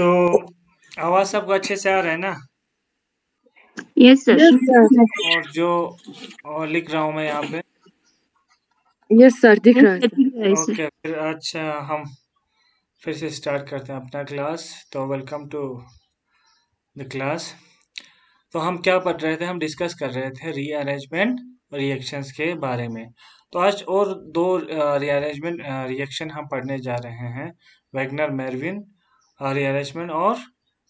तो आवाज सबको अच्छे से आ रहा है ना यस सर और जो और लिख रहा हूँ मैं यहाँ पे यस सर दिख रहा है ओके फिर अच्छा हम फिर से स्टार्ट करते हैं अपना क्लास तो वेलकम टू द क्लास तो हम क्या पढ़ रहे थे हम डिस्कस कर रहे थे रीअरेंजमेंट रिएक्शंस के बारे में तो आज और दो रीअरेंजमेंट रिएक्शन हम पढ़ने जा रहे हैं वैगनर मेरविन रीअरेंजमेंट और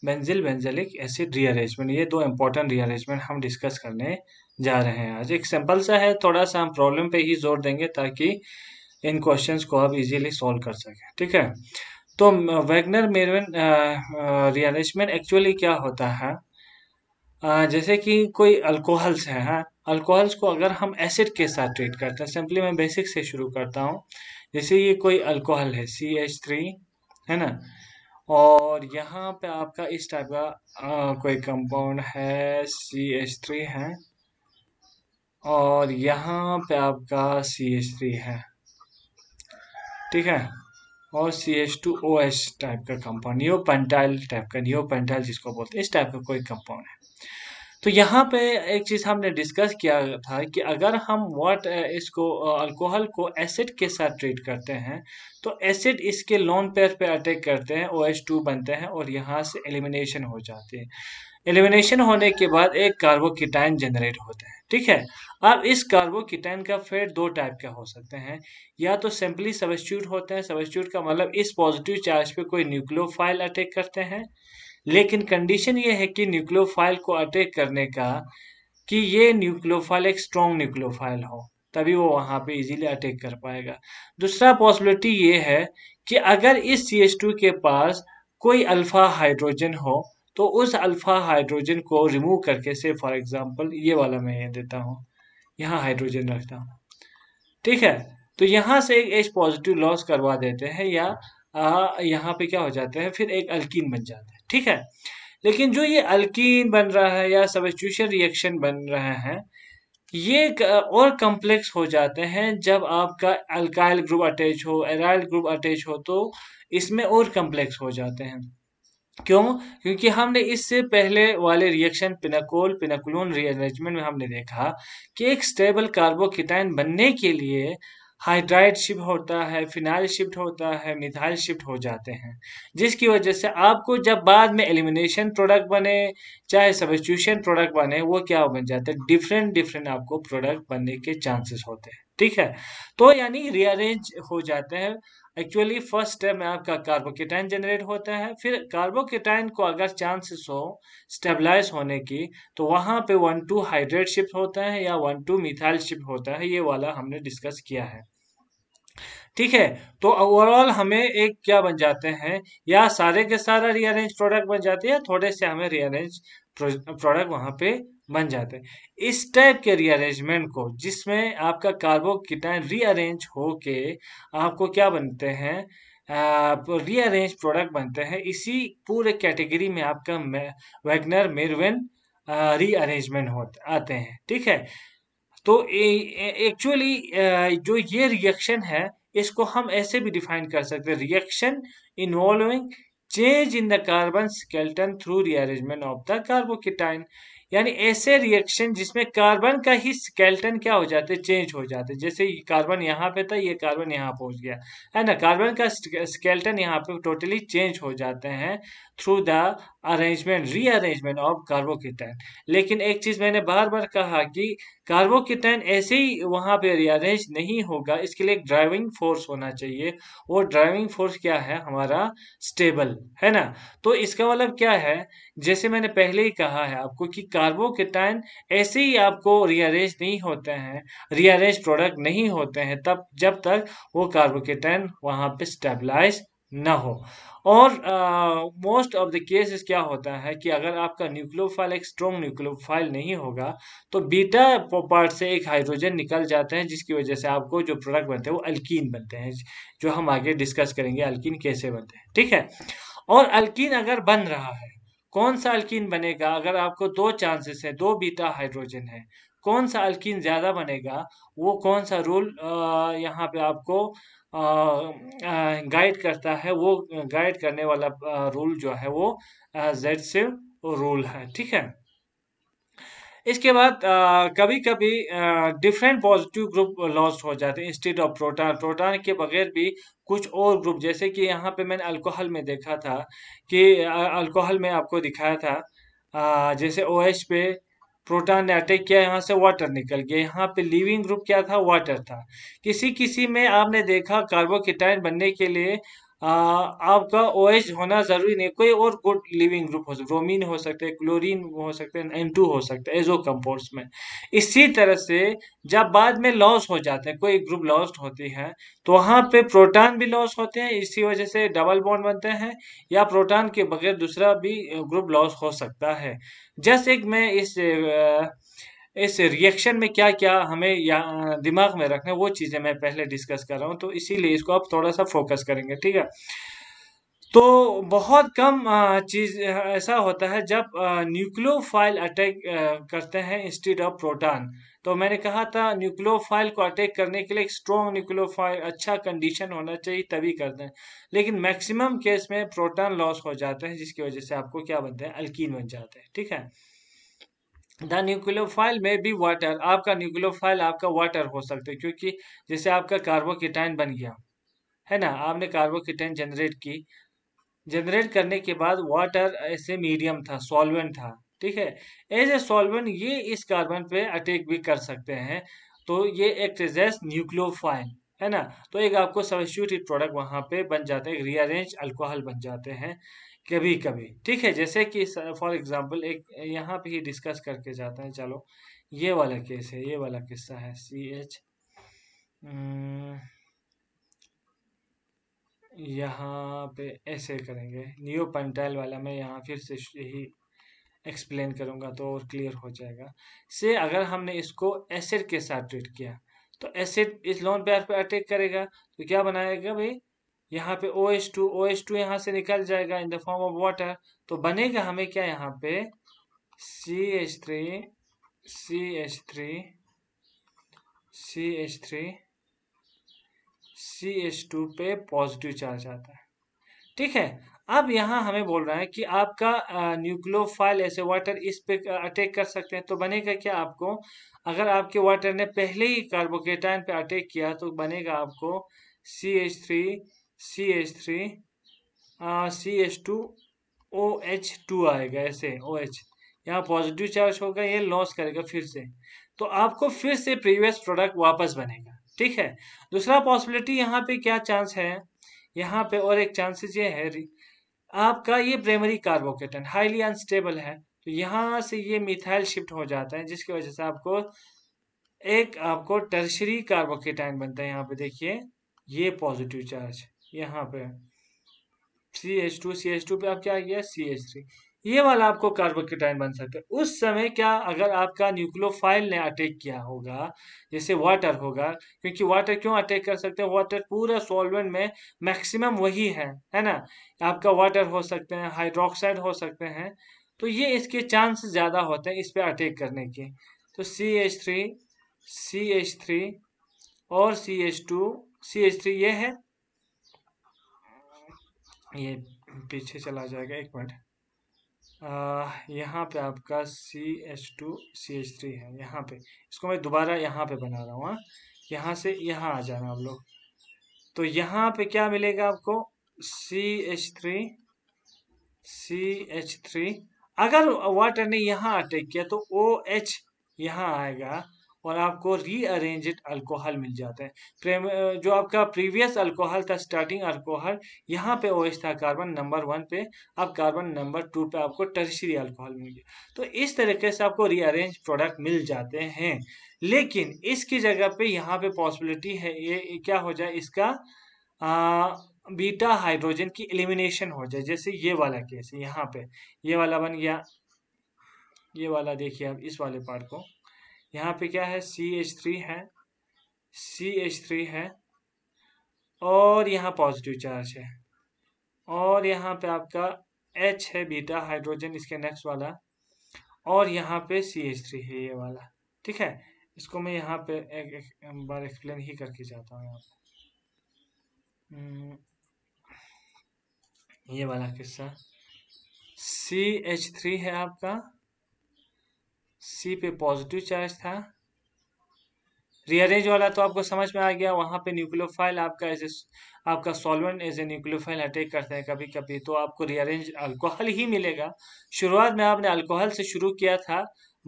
बेंजिल बेंजेलिक एसिड रीअरेंजमेंट ये दो इंपॉर्टेंट रीअरेंजमेंट हम डिस्कस करने जा रहे हैं आज एक सिंपल सा है थोड़ा सा हम प्रॉब्लम पे ही जोर देंगे ताकि इन क्वेश्चंस को आप इजीली सॉल्व कर सकें ठीक है तो वैगनर मेरवन रीअरेंजमेंट एक्चुअली क्या होता है आ, जैसे कि कोई अल्कोहल्स है हाँ अल्कोहल्स को अगर हम एसिड के साथ ट्रीट करते हैं सिंपली मैं बेसिक से शुरू करता हूँ जैसे ये कोई अल्कोहल है सी एच थ्री है ना और यहाँ पे आपका इस टाइप का कोई कंपाउंड है सी एच थ्री है और यहाँ पे आपका सी एच थ्री है ठीक है और C H two O H type का कंपाउंड न्यू पेंटाइल टाइप का न्यू पेंटाइल जिसको बोलते हैं इस टाइप का कोई कंपाउंड है तो यहाँ पे एक चीज़ हमने डिस्कस किया था कि अगर हम वाट इसको अल्कोहल को एसिड के साथ ट्रीट करते हैं तो एसिड इसके लॉन्ग पेयर पे अटैक करते हैं ओ एच टू बनते हैं और यहाँ से एलिमिनेशन हो जाती है एलिमिनेशन होने के बाद एक कार्बोकिटाइन जनरेट होते हैं ठीक है अब इस कार्बोकिटाइन का फेट दो टाइप का हो सकते हैं या तो सिंपली सबस्ट्यूट होते हैं सबस्ट्यूट का मतलब इस पॉजिटिव चार्ज पे कोई न्यूक्लियोफाइल अटैक करते हैं लेकिन कंडीशन ये है कि न्यूक्लियोफाइल को अटैक करने का कि ये न्यूक्लियोफाइल एक स्ट्रॉन्ग न्यूक्लियोफाइल हो तभी वो वहाँ पे इजीली अटैक कर पाएगा दूसरा पॉसिबिलिटी ये है कि अगर इस सी के पास कोई अल्फा हाइड्रोजन हो तो उस अल्फा हाइड्रोजन को रिमूव करके से फॉर एग्जांपल ये वाला मैं ये देता हूँ यहाँ हाइड्रोजन रखता हूँ ठीक है तो यहाँ से एक एच पॉजिटिव लॉस करवा देते हैं या यहाँ पे क्या हो जाते हैं फिर एक अल्किन बन जाते हैं ठीक है लेकिन जो ये अल्किन बन रहा है या सबस्टिट्यूशन रिएक्शन बन रहे हैं ये और कम्प्लेक्स हो जाते हैं जब आपका अल्काइल ग्रुप अटैच हो एराइल ग्रुप अटैच हो तो इसमें और कम्प्लेक्स हो जाते हैं क्यों क्योंकि हमने इससे पहले वाले रिएक्शन पिनाकोल पिनाकुलोन रीअरेंजमेंट में हमने देखा कि एक स्टेबल कार्बोकिटाइन बनने के लिए हाइड्राइड शिफ्ट होता है फिनाइल शिफ्ट होता है मिथाइल शिफ्ट हो जाते हैं जिसकी वजह से आपको जब बाद में एलिमिनेशन प्रोडक्ट बने चाहे सब्सटीट्यूशन प्रोडक्ट बने वो क्या बन जाते हैं डिफरेंट डिफरेंट आपको प्रोडक्ट बनने के चांसेस होते हैं ठीक है तो यानी रीअरेंज हो जाते हैं एक्चुअली फर्स्ट स्टेप में आपका कार्बोकेटाइन जनरेट होता है फिर कार्बोकेटाइन को अगर चांसेस हो स्टेबलाइज होने की तो वहाँ पे वन टू हाइड्रेट शिफ्ट होता है या वन टू मिथाइल शिफ्ट होता है ये वाला हमने डिस्कस किया है ठीक है तो ओवरऑल हमें एक क्या बन जाते हैं या सारे के सारा रीअरेंज प्रोडक्ट बन जाते हैं थोड़े से हमें रीअरेंज प्रोडक्ट वहाँ पे बन जाते हैं इस टाइप के रीअरेंजमेंट को जिसमें आपका कार्बोकिटाइन रीअरेंज हो के आपको क्या बनते हैं रीअरेंज प्रोडक्ट बनते हैं इसी पूरे कैटेगरी में आपका वैगनर मेरवेन रीअरेंजमेंट होते आते हैं ठीक है तो एक्चुअली जो ये रिएक्शन है इसको हम ऐसे भी डिफाइन कर सकते हैं reaction involving change in the carbon skeleton through rearrangement of the carbocation यानी ऐसे रिएक्शन जिसमें कार्बन का ही स्केल्टन क्या हो जाते चेंज हो जाते जैसे कार्बन यहाँ पे था ये कार्बन यहाँ पहुंच गया है ना कार्बन का स्केल्टन यहाँ पे टोटली चेंज हो जाते हैं through the arrangement rearrangement of carbocation लेकिन एक चीज मैंने बार बार कहा कि कार्बोकिटैन ऐसे ही वहां पे रीअरेंज नहीं होगा इसके लिए एक ड्राइविंग फोर्स होना चाहिए वो ड्राइविंग फोर्स क्या है हमारा स्टेबल है ना तो इसका मतलब क्या है जैसे मैंने पहले ही कहा है आपको कि कार्बोकिटैन ऐसे ही आपको रीअरेंज नहीं होते हैं रीअरेंज प्रोडक्ट नहीं होते हैं तब जब तक वो कार्बोकिटैन वहां पर स्टेबलाइज ना हो और मोस्ट ऑफ द केसेस क्या होता है कि अगर आपका न्यूक्लियोफाइल एक स्ट्रॉन्ग न्यूक्लियोफाइल नहीं होगा तो बीटा पार्ट से एक हाइड्रोजन निकल जाते हैं जिसकी वजह से आपको जो प्रोडक्ट बनते हैं वो अल्कीन बनते हैं जो हम आगे डिस्कस करेंगे अल्कीन कैसे बनते हैं ठीक है और अल्कीन अगर बन रहा है कौन सा अल्कीन बनेगा अगर आपको दो चांसेस है दो बीटा हाइड्रोजन है कौन सा अल्कीन ज़्यादा बनेगा वो कौन सा रूल यहाँ पे आपको गाइड करता है वो गाइड करने वाला रूल जो है वो जेड से रूल है ठीक है इसके बाद आ, कभी कभी डिफरेंट पॉजिटिव ग्रुप लॉस्ट हो जाते हैं इंस्टेड ऑफ प्रोटॉन प्रोटॉन के बगैर भी कुछ और ग्रुप जैसे कि यहाँ पे मैंने अल्कोहल में देखा था कि अल्कोहल में आपको दिखाया था आ, जैसे ओ OH पे प्रोटॉन ने अटैक किया यहाँ से वाटर निकल गया यहाँ पे लिविंग ग्रुप क्या था वाटर था किसी किसी में आपने देखा कार्बोकेटाइन बनने के लिए आपका ओ OH होना जरूरी नहीं कोई और गुड लिविंग ग्रुप हो सकता ब्रोमीन हो सकते हैं क्लोरीन हो सकते हैं एन टू हो सकता है एजो कम्पोर्ट्स में इसी तरह से जब बाद में लॉस हो जाते हैं कोई ग्रुप लॉस होती है तो वहाँ पे प्रोटॉन भी लॉस होते हैं इसी वजह से डबल बॉन्ड बनते हैं या प्रोटॉन के बगैर दूसरा भी ग्रुप लॉस हो सकता है जैसे एक मैं इस आ, इस रिएक्शन में क्या क्या हमें या दिमाग में रखना है वो चीज़ें मैं पहले डिस्कस कर रहा हूँ तो इसीलिए इसको आप थोड़ा सा फोकस करेंगे ठीक है तो बहुत कम चीज़ ऐसा होता है जब न्यूक्लियोफाइल अटैक करते हैं इंस्टीड ऑफ प्रोटॉन तो मैंने कहा था न्यूक्लियोफाइल को अटैक करने के लिए एक स्ट्रॉन्ग न्यूक्लियोफाइल अच्छा कंडीशन होना चाहिए तभी करते हैं लेकिन मैक्सिमम केस में प्रोटॉन लॉस हो जाते हैं जिसकी वजह से आपको क्या बनते हैं अल्किन बन जाते हैं ठीक है द न्यूक्लियोफाइल में भी वाटर आपका न्यूक्लियोफाइल आपका वाटर हो सकता है क्योंकि जैसे आपका कार्बोकिटाइन बन गया है ना आपने कार्बोकिटाइन जनरेट की जनरेट करने के बाद वाटर ऐसे मीडियम था सॉल्वेंट था ठीक है एज ए सॉल्वेंट ये इस कार्बन पे अटैक भी कर सकते हैं तो ये एक्ट इज एस न्यूक्लियोफाइल है ना तो एक आपको सब्सिट्यूटेड प्रोडक्ट वहाँ पे बन जाते हैं रियारेंज अल्कोहल बन जाते हैं कभी कभी ठीक है जैसे कि फॉर एग्जाम्पल एक यहाँ पे ही डिस्कस करके जाते हैं चलो ये वाला केस है ये वाला किस्सा है सी एच हम्म, यहाँ पे ऐसे करेंगे न्यू पंटाइल वाला मैं यहाँ फिर से यही एक्सप्लेन करूँगा तो और क्लियर हो जाएगा से अगर हमने इसको एसिड के साथ ट्रीट किया तो एसिड इस लोन पेयर पे अटैक करेगा तो क्या बनाएगा भाई यहाँ पे O S two O S two यहाँ से निकल जाएगा in the form of water तो बनेगा हमें क्या यहाँ पे C H three C H three C H three C H two पे पॉजिटिव चार्ज आता है ठीक है अब यहाँ हमें बोल रहा है कि आपका न्यूक्लियोफाइल ऐसे वाटर इस पे अटैक कर सकते हैं तो बनेगा क्या आपको अगर आपके वाटर ने पहले ही कार्बोकेटाइन पे अटैक किया तो बनेगा आपको C H three C H three C H two O H two आएगा ऐसे ओ एच यहाँ पॉजिटिव चार्ज होगा ये लॉस करेगा फिर से तो आपको फिर से प्रीवियस प्रोडक्ट वापस बनेगा ठीक है दूसरा पॉसिबिलिटी यहाँ पे क्या चांस है यहाँ पे और एक चांसेस ये है आपका ये प्राइमरी कार्बोकेटन हाईली अनस्टेबल है तो यहाँ से ये मिथाइल शिफ्ट हो जाता है जिसकी वजह से आपको एक आपको टर्शरी कार्बोकेटाइन बनता है यहाँ पे देखिए ये पॉजिटिव चार्ज यहाँ पे C H two C H two पे आप क्या किया सी एच थ्री ये वाला आपको कार्बोकेटाइन बन सकता है उस समय क्या अगर आपका न्यूक्लियोफाइल ने अटैक किया होगा जैसे वाटर होगा क्योंकि वाटर क्यों अटैक कर सकते हैं वाटर पूरा सॉल्वेंट में मैक्सिमम वही है है ना आपका वाटर हो सकते हैं हाइड्रोक्साइड हो सकते हैं तो ये इसके चांस ज़्यादा होते हैं इस पर अटैक करने के तो C H three C H three और C H two C H three ये है ये पीछे चला जाएगा एक मिनट यहाँ पे आपका C H two C H three है यहाँ पे इसको मैं दोबारा यहाँ पे बना रहा हूँ हाँ। यहाँ से यहाँ आ जाना आप लोग तो यहाँ पे क्या मिलेगा आपको C H three C H three अगर वाटर ने यहाँ अटैक किया तो ओ एच यहाँ आएगा और आपको रीअरेंजड अल्कोहल मिल जाता है जो आपका प्रीवियस अल्कोहल था स्टार्टिंग अल्कोहल यहाँ पे ओएस था कार्बन नंबर वन पे अब कार्बन नंबर टू पे आपको टर्शरी अल्कोहल मिल गया तो इस तरीके से आपको रीअरेंज प्रोडक्ट मिल जाते हैं लेकिन इसकी जगह पे यहाँ पे पॉसिबिलिटी है ये क्या हो जाए इसका आ, बीटा हाइड्रोजन की एलिमिनेशन हो जाए जैसे ये वाला केस है यहाँ पे ये वाला बन गया ये वाला देखिए आप इस वाले पार्ट को यहाँ पे क्या है सी एच थ्री है सी एच थ्री है और यहाँ पॉजिटिव चार्ज है और यहाँ पे आपका एच है बीटा हाइड्रोजन इसके नेक्स्ट वाला और यहाँ पे सी एच थ्री है ये वाला ठीक है इसको मैं यहाँ पे एक, एक, बार एक्सप्लेन ही करके जाता हूँ यहाँ पे हम्म, ये वाला किस्सा सी एच थ्री है आपका सी पे पॉजिटिव चार्ज था रियरेंज वाला तो आपको समझ में आ गया वहाँ पे न्यूक्लियोफाइल आपका एज आपका solvent as a nucleophile attack करते हैं कभी कभी तो आपको रियरेंज अल्कोहल ही मिलेगा शुरुआत में आपने अल्कोहल से शुरू किया था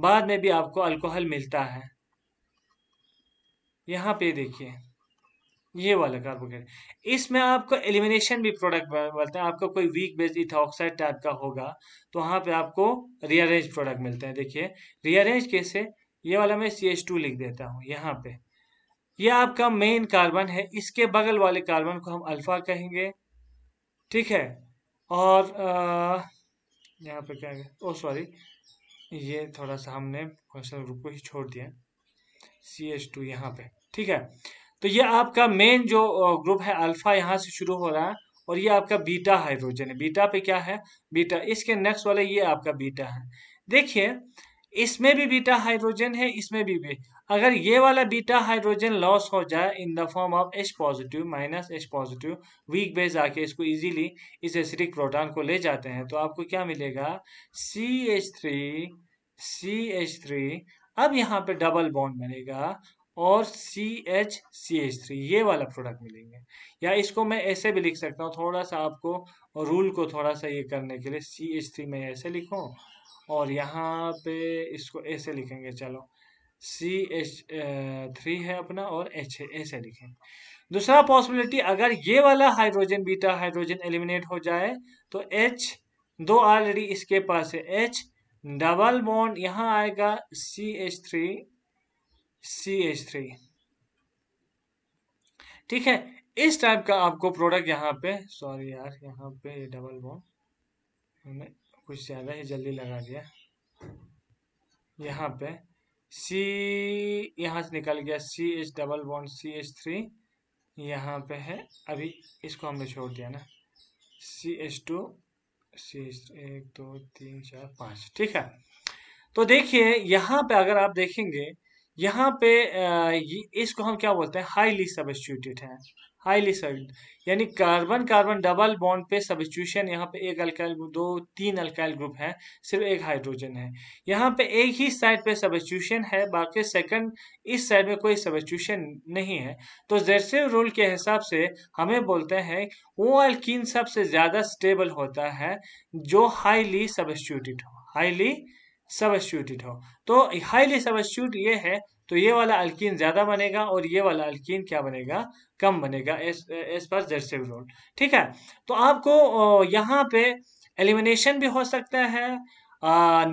बाद में भी आपको अल्कोहल मिलता है यहाँ पे देखिए ये वाला कार्बोकेट इसमें आपको एलिमिनेशन भी प्रोडक्ट बोलते हैं आपका कोई वीक बेस्ड इथॉक्साइड टाइप का होगा तो वहाँ पे आपको रीअरेंज प्रोडक्ट मिलते हैं देखिए रीअरेंज कैसे ये वाला मैं सी एच टू लिख देता हूँ यहाँ पे ये आपका मेन कार्बन है इसके बगल वाले कार्बन को हम अल्फा कहेंगे ठीक है और यहाँ पे क्या ओ सॉरी ये थोड़ा सा हमने क्वेश्चन ग्रुप को ही छोड़ दिया सी एच टू यहाँ पे ठीक है तो ये आपका मेन जो ग्रुप है अल्फा यहाँ से शुरू हो रहा है और ये आपका बीटा हाइड्रोजन है बीटा पे क्या है बीटा इसके नेक्स्ट वाले ये आपका बीटा है देखिए इसमें भी बीटा हाइड्रोजन है इसमें भी, भी अगर ये वाला बीटा हाइड्रोजन लॉस हो जाए in the form of H positive minus H positive weak base आके इसको इजीली इस एसिडिक प्रोटॉन को ले जाते हैं तो आपको क्या मिलेगा C H three C H three अब यहाँ पे डबल बॉन्ड बनेगा और C H C H three ये वाला प्रोडक्ट मिलेंगे या इसको मैं ऐसे भी लिख सकता हूँ थोड़ा सा आपको और रूल को थोड़ा सा ये करने के लिए सी एच थ्री मैं ऐसे लिखूँ और यहाँ पे इसको ऐसे लिखेंगे चलो सी एच थ्री है अपना और एच ऐसे लिखेंगे दूसरा पॉसिबिलिटी अगर ये वाला हाइड्रोजन बीटा हाइड्रोजन एलिमिनेट हो जाए तो एच दो ऑलरेडी इसके पास है एच डबल बॉन्ड यहाँ आएगा C H three C H three ठीक है इस टाइप का आपको प्रोडक्ट यहाँ पे सॉरी यार यहाँ पे ये डबल बॉन्ड हमने कुछ ज़्यादा ही जल्दी लगा दिया यहाँ पे सी यहाँ से निकल गया C H double bond C H three यहाँ पे है अभी इसको हमने छोड़ दिया ना C H two C H एक दो तीन चार पाँच ठीक है तो देखिए यहाँ पे अगर आप देखेंगे यहाँ पे इसको हम क्या बोलते हैं हाईली सब्सटीट्यूट है हाईली सब यानी कार्बन कार्बन डबल बॉन्ड पे सब्सटीट्यूशन यहाँ पे एक अल्काइल दो तीन अल्काइल ग्रुप है सिर्फ एक हाइड्रोजन है यहाँ पे एक ही साइड पे सब्सटीट्यूशन है बाकी सेकंड इस साइड में कोई सब्सटीट्यूशन नहीं है तो जैसे रूल के हिसाब से हमें बोलते हैं वो अल्किन सबसे ज़्यादा स्टेबल होता है जो हाईली सब्सटीट्यूटेड हाईली सबस्ट्यूटेड हो तो हाईली सबस्ट्यूट ये है तो ये वाला अल्किन ज्यादा बनेगा और ये वाला अल्किन क्या बनेगा कम बनेगा एस पर जेडसिव रोल ठीक है तो आपको यहाँ पे एलिमिनेशन भी हो सकता है अं,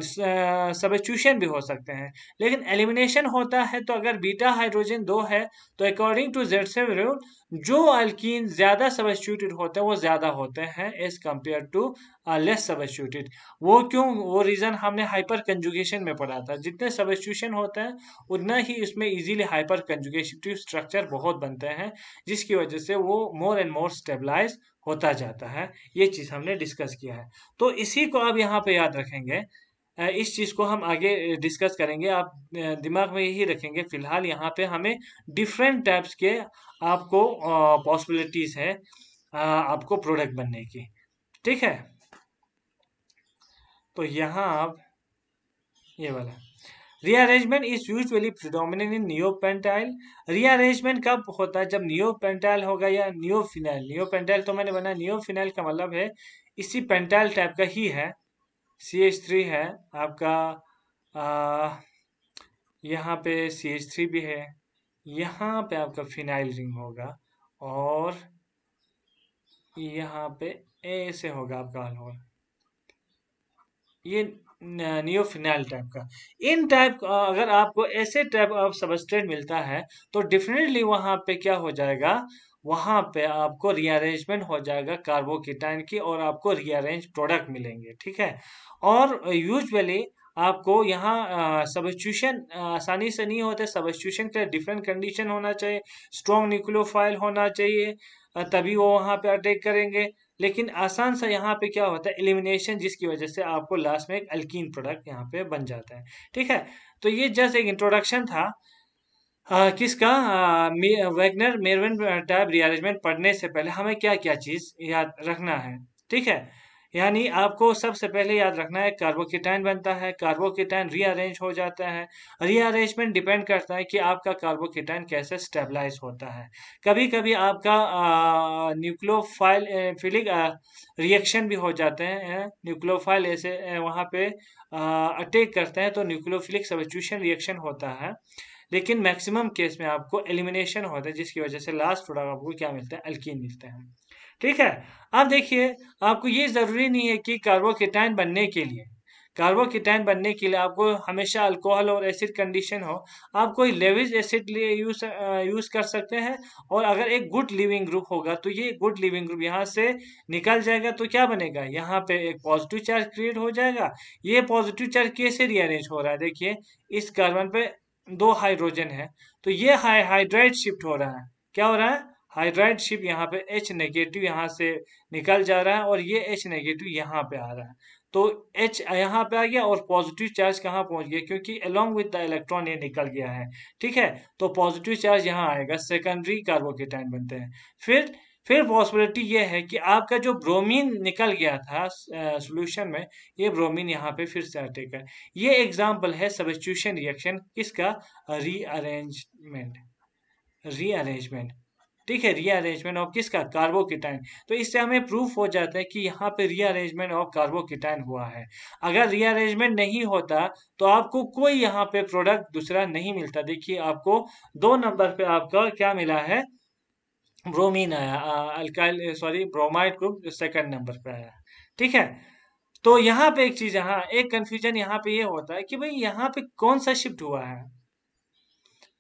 सबस्टूशन अं, भी हो सकते हैं लेकिन एलिमिनेशन होता है तो अगर बीटा हाइड्रोजन दो है तो अकॉर्डिंग टू जेड से जो अल्किन ज़्यादा सबस्टिट्यूटेड होते हैं वो ज़्यादा होते हैं as compare to less substituted वो क्यों वो रीज़न हमने हाइपर कंजुगेशन में पढ़ा था जितने सबस्टिट्यूशन होते हैं उतना ही इसमें इजीली हाइपर कंजुगेटिव स्ट्रक्चर बहुत बनते हैं जिसकी वजह से वो मोर एंड मोर स्टेबलाइज होता जाता है ये चीज़ हमने डिस्कस किया है तो इसी को आप यहाँ पे याद रखेंगे इस चीज़ को हम आगे डिस्कस करेंगे आप दिमाग में यही रखेंगे फिलहाल यहाँ पे हमें डिफरेंट टाइप्स के आपको पॉसिबिलिटीज़ है आपको प्रोडक्ट बनने की ठीक है तो यहाँ आप ये वाला rearrangement is usually predominant in neopentyl rearrangement कब होता है जब नियोपेंटाइल होगा या नियोफिनाइल नियोपेंटाइल तो मैंने बना नियोफिनाइल का मतलब है इसी पेंटाइल टाइप का ही है सी एच थ्री है आपका यहाँ पे सी एच थ्री भी है यहाँ पे आपका फिनाइल रिंग होगा और यहाँ पे ऐसे होगा आपका अल्कोहल ये नियोफिनाइल टाइप का इन टाइप अगर आपको ऐसे टाइप ऑफ सबस्ट्रेट मिलता है तो डेफिनेटली वहाँ पे क्या हो जाएगा वहाँ पे आपको रीअरेंजमेंट हो जाएगा कार्बोकिटाइन की और आपको रीअरेंज प्रोडक्ट मिलेंगे ठीक है और यूजली आपको यहाँ सबस्टिट्यूशन आसानी से नहीं होते सबस्टिट्यूशन के डिफरेंट कंडीशन होना चाहिए स्ट्रॉन्ग न्यूक्लियोफाइल होना चाहिए तभी वो वहां पे अटैक करेंगे लेकिन आसान सा यहाँ पे क्या होता है एलिमिनेशन जिसकी वजह से आपको लास्ट में एक अल्किन प्रोडक्ट यहाँ पे बन जाता है ठीक है तो ये जस्ट एक इंट्रोडक्शन था आ, किसका Wagner Wagner Meerwein type rearrangement पढ़ने से पहले हमें क्या क्या चीज़ याद रखना है ठीक है यानी आपको सबसे पहले याद रखना है कार्बोकिटाइन बनता है कार्बोकिटाइन रीअरेंज हो जाता है रीअरेंजमेंट डिपेंड करता है कि आपका कार्बोकिटाइन कैसे स्टेबलाइज होता है कभी कभी आपका न्यूक्लोफाइल फिलिक रिएक्शन भी हो जाते हैं न्यूक्लोफाइल ऐसे वहाँ पे अटैक करते हैं तो न्यूक्लोफिलिक सब्सिट्यूशन रिएक्शन होता है लेकिन मैक्सिमम केस में आपको एलिमिनेशन होता है जिसकी वजह से लास्ट प्रोडक्ट आपको क्या मिलता है अल्किन मिलता है ठीक है अब देखिए आपको ये ज़रूरी नहीं है कि कार्बोकिटाइन बनने के लिए कार्बोकिटाइन बनने के लिए आपको हमेशा अल्कोहल और एसिड कंडीशन हो आप कोई लेविज एसिड लिए यूज यूज़ कर सकते हैं और अगर एक गुड लिविंग ग्रुप होगा तो ये गुड लिविंग ग्रुप यहाँ से निकल जाएगा तो क्या बनेगा यहाँ पे एक पॉजिटिव चार्ज क्रिएट हो जाएगा ये पॉजिटिव चार्ज कैसे रीअरेंज हो रहा है देखिए इस कार्बन पे दो हाइड्रोजन है तो ये हाइड्राइड शिफ्ट हो रहा है क्या हो रहा है हाइड्राइड शिफ्ट यहाँ पे एच नेगेटिव यहाँ से निकल जा रहा है और ये एच नेगेटिव यहाँ पे आ रहा है तो एच यहाँ पे आ गया और पॉजिटिव चार्ज कहाँ पहुंच गया क्योंकि अलोंग विद द इलेक्ट्रॉन ये निकल गया है ठीक है तो पॉजिटिव चार्ज यहाँ आएगा सेकेंडरी कार्बोकेटाइन बनते हैं फिर फिर पॉसिबिलिटी ये है कि आपका जो ब्रोमीन निकल गया था सोल्यूशन में ये ब्रोमीन यहाँ पे फिर से है ये एग्जाम्पल है सबस्टिट्यूशन रिएक्शन किसका रीअरेंजमेंट रीअरेंजमेंट ठीक है रीअरेंजमेंट ऑफ किसका कार्बोकिटाइन तो इससे हमें प्रूफ हो जाता है कि यहाँ पे रीअरेंजमेंट ऑफ कार्बोकिटाइन हुआ है अगर रीअरेंजमेंट नहीं होता तो आपको कोई यहाँ पे प्रोडक्ट दूसरा नहीं मिलता देखिए आपको दो नंबर पे आपका क्या मिला है ब्रोमीन आया alkyl sorry bromide group second number पे आया ठीक है तो यहाँ पे एक चीज यहाँ एक कंफ्यूजन यहाँ पे ये यह होता है कि भाई यहाँ पे कौन सा शिफ्ट हुआ है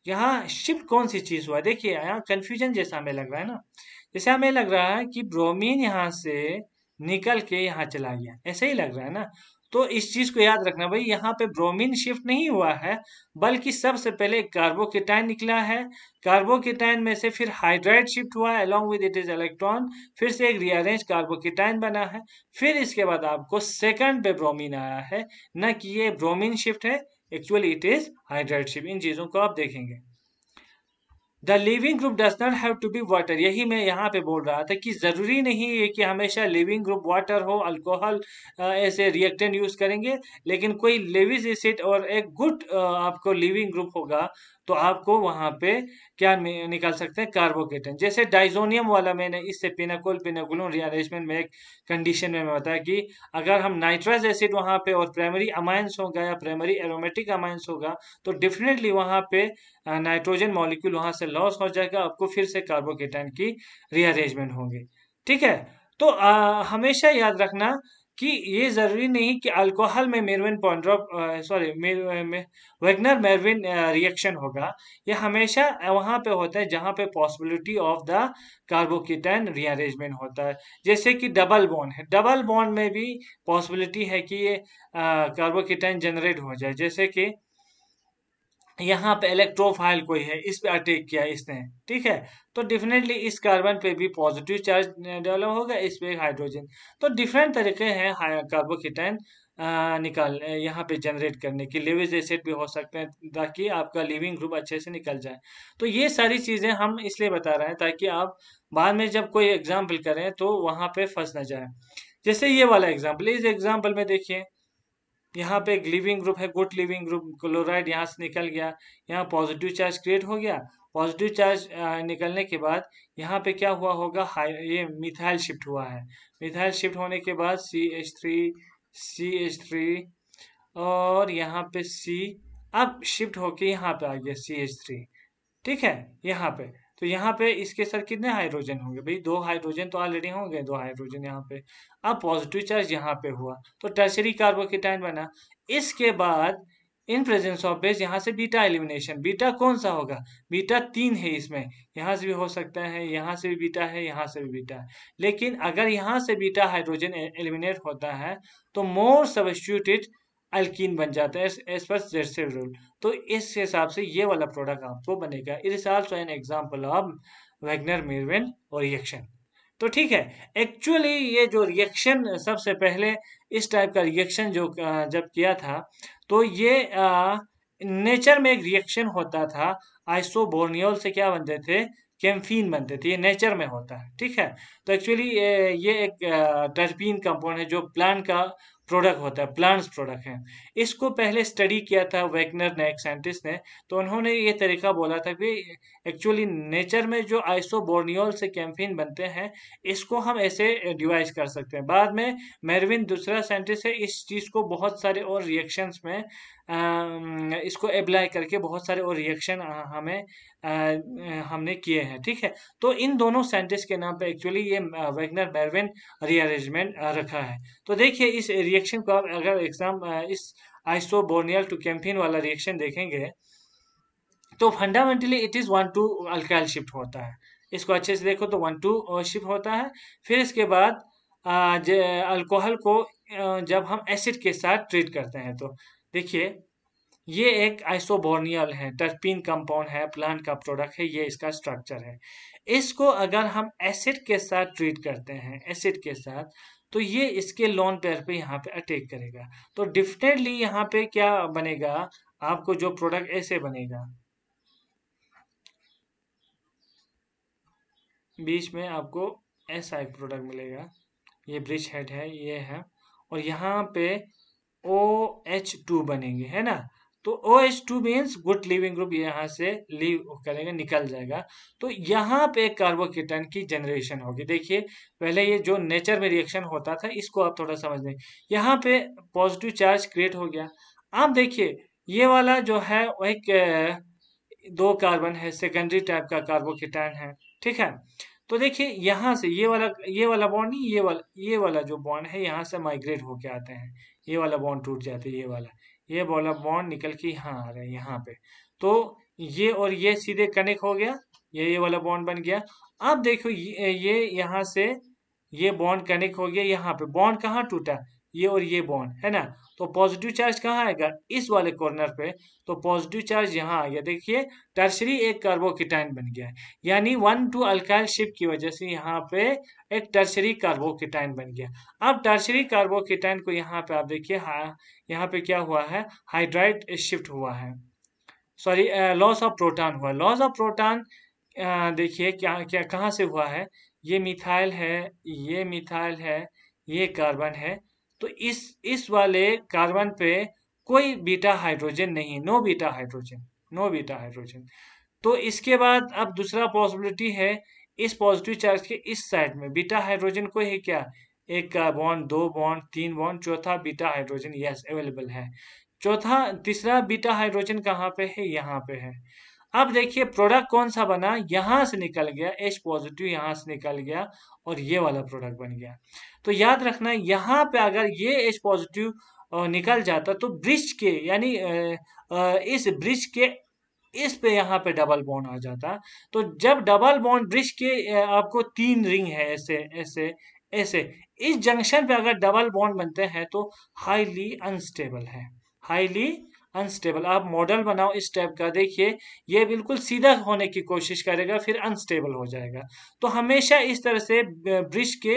यहाँ शिफ्ट कौन सी चीज हुआ देखिए यहाँ कंफ्यूजन जैसा हमें लग रहा है ना जैसे हमें लग रहा है कि ब्रोमीन यहाँ से निकल के यहाँ चला गया ऐसे ही लग रहा है ना तो इस चीज को याद रखना भाई यहाँ पे ब्रोमीन शिफ्ट नहीं हुआ है बल्कि सबसे पहले कार्बोकेटाइन निकला है कार्बोकेटाइन में से फिर हाइड्राइड शिफ्ट हुआ along with it is electron फिर से एक रियरेंज कार्बोकेटाइन बना है फिर इसके बाद आपको सेकंड पे ब्रोमीन आया है न कि ये ब्रोमीन शिफ्ट है actually it is hydride shift इन चीजों को आप देखेंगे the leaving group does not have to be water यही मैं यहाँ पे बोल रहा था कि ज़रूरी नहीं है कि हमेशा लिविंग ग्रुप वाटर हो अल्कोहल ऐसे रिएक्टेंट यूज़ करेंगे लेकिन कोई लेविज एसिड और एक गुड आपको लिविंग ग्रुप होगा तो आपको वहाँ पे क्या निकाल सकते हैं कार्बोकेटन जैसे डाइजोनियम वाला मैंने इससे पिनाकोल पिनाकुलम रिअरेंजमेंट में एक कंडीशन में बताया कि अगर हम नाइट्रस एसिड वहाँ पे और प्राइमरी अमाइंस होगा या प्राइमरी एरोमेटिक अमाइंस होगा तो डेफिनेटली वहाँ पे नाइट्रोजन मॉलिक्यूल वहाँ से लॉस हो जाएगा आपको फिर से कार्बोकेटन की रिअरेंजमेंट होंगे ठीक है तो आ, हमेशा याद रखना कि ये ज़रूरी नहीं कि अल्कोहल में Meerwein Ponndorf sorry Wagner Meerwein reaction होगा ये हमेशा वहाँ पे होता है जहाँ पे possibility of the carbocation rearrangement होता है जैसे कि डबल बॉन्ड है डबल बॉन्ड में भी पॉसिबिलिटी है कि ये कार्बोकिटैन जनरेट हो जाए जैसे कि यहाँ पे इलेक्ट्रोफाइल कोई है इस पे अटैक किया इसने ठीक है तो डेफिनेटली इस कार्बन पे भी पॉजिटिव चार्ज डेवलप होगा इस पे हाइड्रोजन तो डिफरेंट तरीके हैं कार्बोकिटाइन निकाल यहाँ पे जनरेट करने की लिविज एसिड भी हो सकते हैं ताकि आपका लिविंग ग्रुप अच्छे से निकल जाए तो ये सारी चीज़ें हम इसलिए बता रहे हैं ताकि आप बाद में जब कोई एग्जाम्पल करें तो वहाँ पर फंस ना जाए जैसे ये वाला एग्जाम्पल इस एग्जाम्पल में देखिए यहाँ पे एक लिविंग ग्रुप है गुड लिविंग ग्रुप क्लोराइड यहाँ से निकल गया यहाँ पॉजिटिव चार्ज क्रिएट हो गया पॉजिटिव चार्ज निकलने के बाद यहाँ पे क्या हुआ होगा हाई ये मिथाइल शिफ्ट हुआ है मिथाइल शिफ्ट होने के बाद C H three C H three और यहाँ पे सी अब शिफ्ट होके यहाँ पे आ गया सी एच थ्री ठीक है यहाँ पे तो यहाँ पे इसके सर कितने हाइड्रोजन होंगे भाई दो हाइड्रोजन तो ऑलरेडी होंगे दो हाइड्रोजन यहाँ पे अब पॉजिटिव चार्ज यहाँ पे हुआ तो टर्सरी कार्बोकेटाइन बना इसके बाद इन प्रेजेंस ऑफ बेस यहाँ से बीटा एलिमिनेशन बीटा कौन सा होगा बीटा तीन है इसमें यहाँ से भी हो सकता है यहाँ से भी बीटा है यहाँ से भी बीटा है लेकिन अगर यहाँ से बीटा हाइड्रोजन एलिमिनेट होता है तो मोर सब्स्टिट्यूटेड अल्किन बन जाता है एज पर जेड रूल तो इस हिसाब से ये वाला प्रोडक्ट आपको बनेगा it is also an example of Wagner Meerwein और रिएक्शन तो ठीक है एक्चुअली ये जो रिएक्शन सबसे पहले इस टाइप का रिएक्शन जो जब किया था तो ये आ, नेचर में एक रिएक्शन होता था आइसोबोर्नियोल से क्या बनते थे कैम्फीन बनते थे ये नेचर में होता है ठीक है तो एक्चुअली ये एक टर्पीन कंपाउंड है जो प्लांट का प्रोडक्ट होता है प्लांट्स प्रोडक्ट हैं इसको पहले स्टडी किया था वैगनर ने एक साइंटिस्ट ने तो उन्होंने ये तरीका बोला था कि एक्चुअली नेचर में जो आइसोबोर्नियोल से कैम्फिन बनते हैं इसको हम ऐसे डिवाइस कर सकते हैं बाद में मेरविन दूसरा साइंटिस्ट है इस चीज़ को बहुत सारे और रिएक्शंस में इसको अप्लाई करके बहुत सारे और रिएक्शन हमें हमने किए हैं ठीक है तो इन दोनों साइंटिस्ट के नाम पे एक्चुअली ये वेगनर बेरवेन रीअरेंजमेंट रखा है तो देखिए इस रिएक्शन को आप अगर एग्जाम इस बोर्नियल टू कैम्फिन वाला रिएक्शन देखेंगे तो fundamentally it is one two alkyl shift होता है इसको अच्छे से देखो तो वन टू शिफ्ट होता है फिर इसके बाद अल्कोहल को जब हम एसिड के साथ ट्रीट करते हैं तो देखिए ये एक आइसोबोर्नियल है टर्पिन कंपाउंड है प्लांट का प्रोडक्ट है ये इसका स्ट्रक्चर है इसको अगर हम एसिड के साथ ट्रीट करते हैं एसिड के साथ तो ये इसके लॉन पेयर पे यहाँ पे अटैक करेगा तो डिफिनेटली यहाँ पे क्या बनेगा आपको जो प्रोडक्ट ऐसे बनेगा बीच में आपको ऐसा एक प्रोडक्ट मिलेगा ये ब्रिज हेड है ये है और यहाँ पे ओ एच टू बनेंगे है ना तो O H two means good leaving group यहाँ से लीव करेंगे निकल जाएगा तो यहाँ पे कार्बोकेटन की जनरेशन होगी देखिए पहले ये जो नेचर में रिएक्शन होता था इसको आप थोड़ा समझ लें यहाँ पे पॉजिटिव चार्ज क्रिएट हो गया आप देखिए ये वाला जो है वह एक दो कार्बन है सेकेंडरी टाइप का कार्बोकेटन है ठीक है तो देखिए यहाँ से ये वाला ये वाला बॉन्ड नहीं ये वाला ये वाला जो बॉन्ड है यहाँ से माइग्रेट होके आते हैं ये वाला बॉन्ड टूट जाता है ये वाला ये वाला बॉन्ड निकल के यहाँ आ रहा है यहाँ पे तो ये और ये सीधे कनेक्ट हो गया ये ये वाला बॉन्ड बन गया अब देखो ये ये यहाँ से ये बॉन्ड कनेक्ट हो गया यहाँ पे बॉन्ड कहाँ टूटा ये और ये बॉन्ड है ना तो पॉजिटिव चार्ज कहाँ आएगा इस वाले कॉर्नर पे तो पॉजिटिव चार्ज यहाँ आ गया देखिए टर्सरी एक कार्बोकिटाइन बन गया है यानी वन टू अल्काइल शिप की वजह से यहाँ पे एक टर्सरी कार्बोकिटाइन बन गया अब टर्सरी कार्बोकिटाइन को यहाँ पे आप देखिए हाँ, यहाँ पे क्या हुआ है हाइड्राइट शिफ्ट हुआ है सॉरी लॉस ऑफ प्रोटान हुआ लॉस ऑफ प्रोटान देखिए क्या क्या कहाँ से हुआ है ये मिथाइल है ये मिथाइल है ये कार्बन है तो इस इस वाले कार्बन पे कोई बीटा हाइड्रोजन नहीं no beta hydrogen no beta hydrogen तो इसके बाद अब दूसरा पॉसिबिलिटी है इस पॉजिटिव चार्ज के इस साइड में बीटा हाइड्रोजन कोई है क्या एक बॉन्ड दो बॉन्ड तीन बॉन्ड चौथा बीटा हाइड्रोजन यस अवेलेबल है चौथा तीसरा बीटा हाइड्रोजन कहाँ पे है यहाँ पे है अब देखिए प्रोडक्ट कौन सा बना यहाँ से निकल गया एच पॉजिटिव यहाँ से निकल गया और ये वाला प्रोडक्ट बन गया तो याद रखना यहाँ पे अगर ये एच पॉजिटिव निकल जाता तो ब्रिज के यानी इस ब्रिज के इस पे यहाँ पे डबल बॉन्ड आ जाता तो जब डबल बॉन्ड ब्रिज के आपको तीन रिंग है ऐसे ऐसे ऐसे इस जंक्शन पे अगर डबल बॉन्ड बनते हैं तो हाईली अनस्टेबल है हाईली अनस्टेबल आप मॉडल बनाओ इस टाइप का देखिए ये बिल्कुल सीधा होने की कोशिश करेगा फिर अनस्टेबल हो जाएगा तो हमेशा इस तरह से ब्रिज के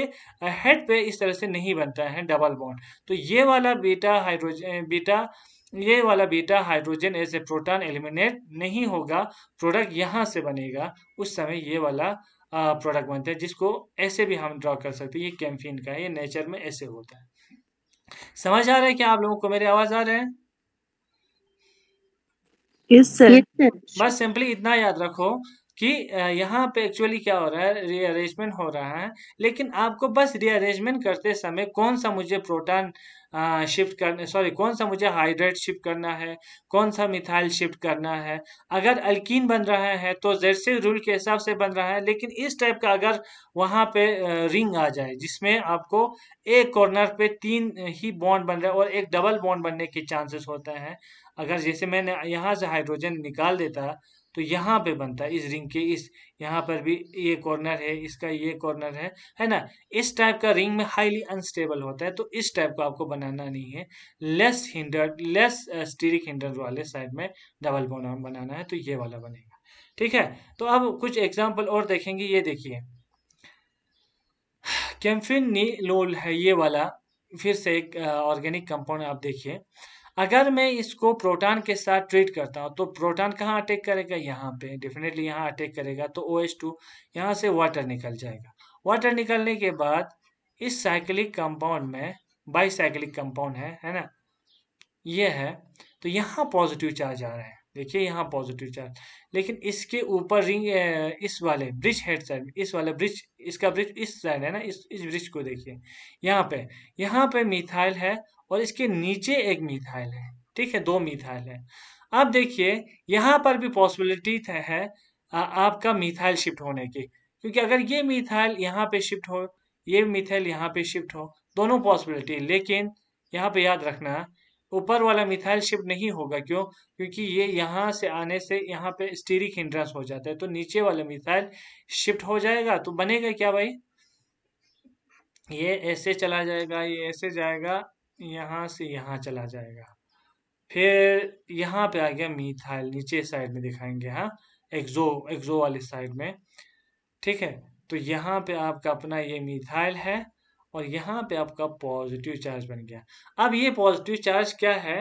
हेड पे इस तरह से नहीं बनता है डबल बॉन्ड तो ये वाला बीटा हाइड्रोजन बीटा ये वाला beta hydrogen as a proton eliminate नहीं होगा प्रोडक्ट यहाँ से बनेगा उस समय ये वाला प्रोडक्ट बनता है जिसको ऐसे भी हम ड्रॉ कर सकते हैं ये कैम्फिन का है ये नेचर में ऐसे होता है समझ आ रहा है कि आप लोगों को मेरी आवाज़ आ रहा है Yes, sir. बस सिंपली इतना याद रखो कि यहाँ पे एक्चुअली क्या हो रहा है रीअरेंजमेंट हो रहा है लेकिन आपको बस रीअरेंजमेंट करते समय कौन सा मुझे प्रोटॉन शिफ्ट करने सॉरी कौन सा मुझे हाइड्रेट शिफ्ट करना है कौन सा मिथाइल शिफ्ट करना है अगर अल्किन बन रहा है तो जेडसे रूल के हिसाब से बन रहा है लेकिन इस टाइप का अगर वहाँ पे रिंग आ जाए जिसमें आपको एक कॉर्नर पे तीन ही बॉन्ड बन रहा है और एक डबल बॉन्ड बनने के चांसेस होता है अगर जैसे मैंने यहाँ से हाइड्रोजन निकाल देता तो यहाँ पे बनता इस रिंग के इस यहाँ पर भी ये कॉर्नर है इसका ये कॉर्नर है है ना इस टाइप का रिंग में हाईली अनस्टेबल होता है तो इस टाइप का आपको बनाना नहीं है less hinder less steric hinder वाले साइड में डबल बोना बनाना है तो ये वाला बनेगा ठीक है तो अब कुछ एग्जाम्पल और देखेंगे ये देखिए कैम्फिन लोल है ये वाला फिर से एक ऑर्गेनिक uh, कंपाउंड आप देखिए अगर मैं इसको प्रोटॉन के साथ ट्रीट करता हूँ तो प्रोटॉन कहाँ अटैक करेगा यहाँ पे डेफिनेटली यहाँ अटैक करेगा तो ओ एच टू यहाँ से वाटर निकल जाएगा वाटर निकलने के बाद इस साइक्लिक कंपाउंड में बाई साइक्लिक कंपाउंड है है ना ये है तो यहाँ पॉजिटिव चार्ज आ रहे हैं देखिए यहाँ पॉजिटिव चार्ज लेकिन इसके ऊपर रिंग इस वाले ब्रिज हेड साइड इस वाले ब्रिज इसका ब्रिज इस साइड है ना इस इस ब्रिज को देखिए यहाँ पे यहाँ पे मिथाइल है और इसके नीचे एक मिथाइल है ठीक है दो मिथाइल है अब देखिए यहाँ पर भी पॉसिबिलिटी है आपका मिथाइल शिफ्ट होने की क्योंकि अगर ये मिथाइल यहाँ पे शिफ्ट हो ये मिथाइल यहाँ पे शिफ्ट हो दोनों पॉसिबिलिटी लेकिन यहाँ पे याद रखना ऊपर वाला मिथाइल शिफ्ट नहीं होगा क्यों क्योंकि ये यहाँ से आने से यहाँ पे स्टीरिक हिंड्रेंस हो जाता है तो नीचे वाला मिथाइल शिफ्ट हो जाएगा तो बनेगा क्या भाई ये ऐसे चला जाएगा ये ऐसे जाएगा यहाँ से यहाँ चला जाएगा फिर यहाँ पे आ गया मीथाइल नीचे साइड में दिखाएंगे हाँ एक्जो एक्जो वाली साइड में ठीक है तो यहाँ पे आपका अपना ये मिथाइल है और यहाँ पे आपका पॉजिटिव चार्ज बन गया अब ये पॉजिटिव चार्ज क्या है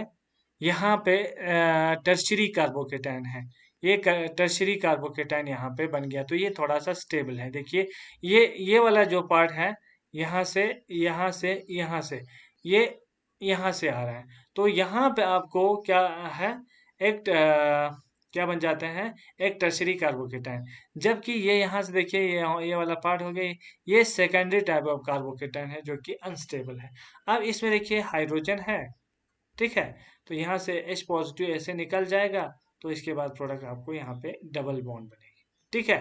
यहाँ पे टर्शरी कार्बोकेटाइन है ये टर्शरी कार्बोकेटाइन यहाँ पे बन गया तो ये थोड़ा सा स्टेबल है देखिए ये ये वाला जो पार्ट है यहाँ से यहाँ से यहाँ से ये यहाँ से आ रहा है तो यहाँ पे आपको क्या है एक आ, क्या बन जाते हैं एक टर्सरी कार्बोकेटाइन जबकि ये यहाँ से देखिए ये ये वाला पार्ट हो गया ये सेकेंडरी टाइप ऑफ कार्बोकेटाइन है जो कि अनस्टेबल है अब इसमें देखिए हाइड्रोजन है ठीक है तो यहाँ से एच पॉजिटिव ऐसे निकल जाएगा तो इसके बाद प्रोडक्ट आपको यहाँ पे डबल बॉन्ड बनेगा ठीक है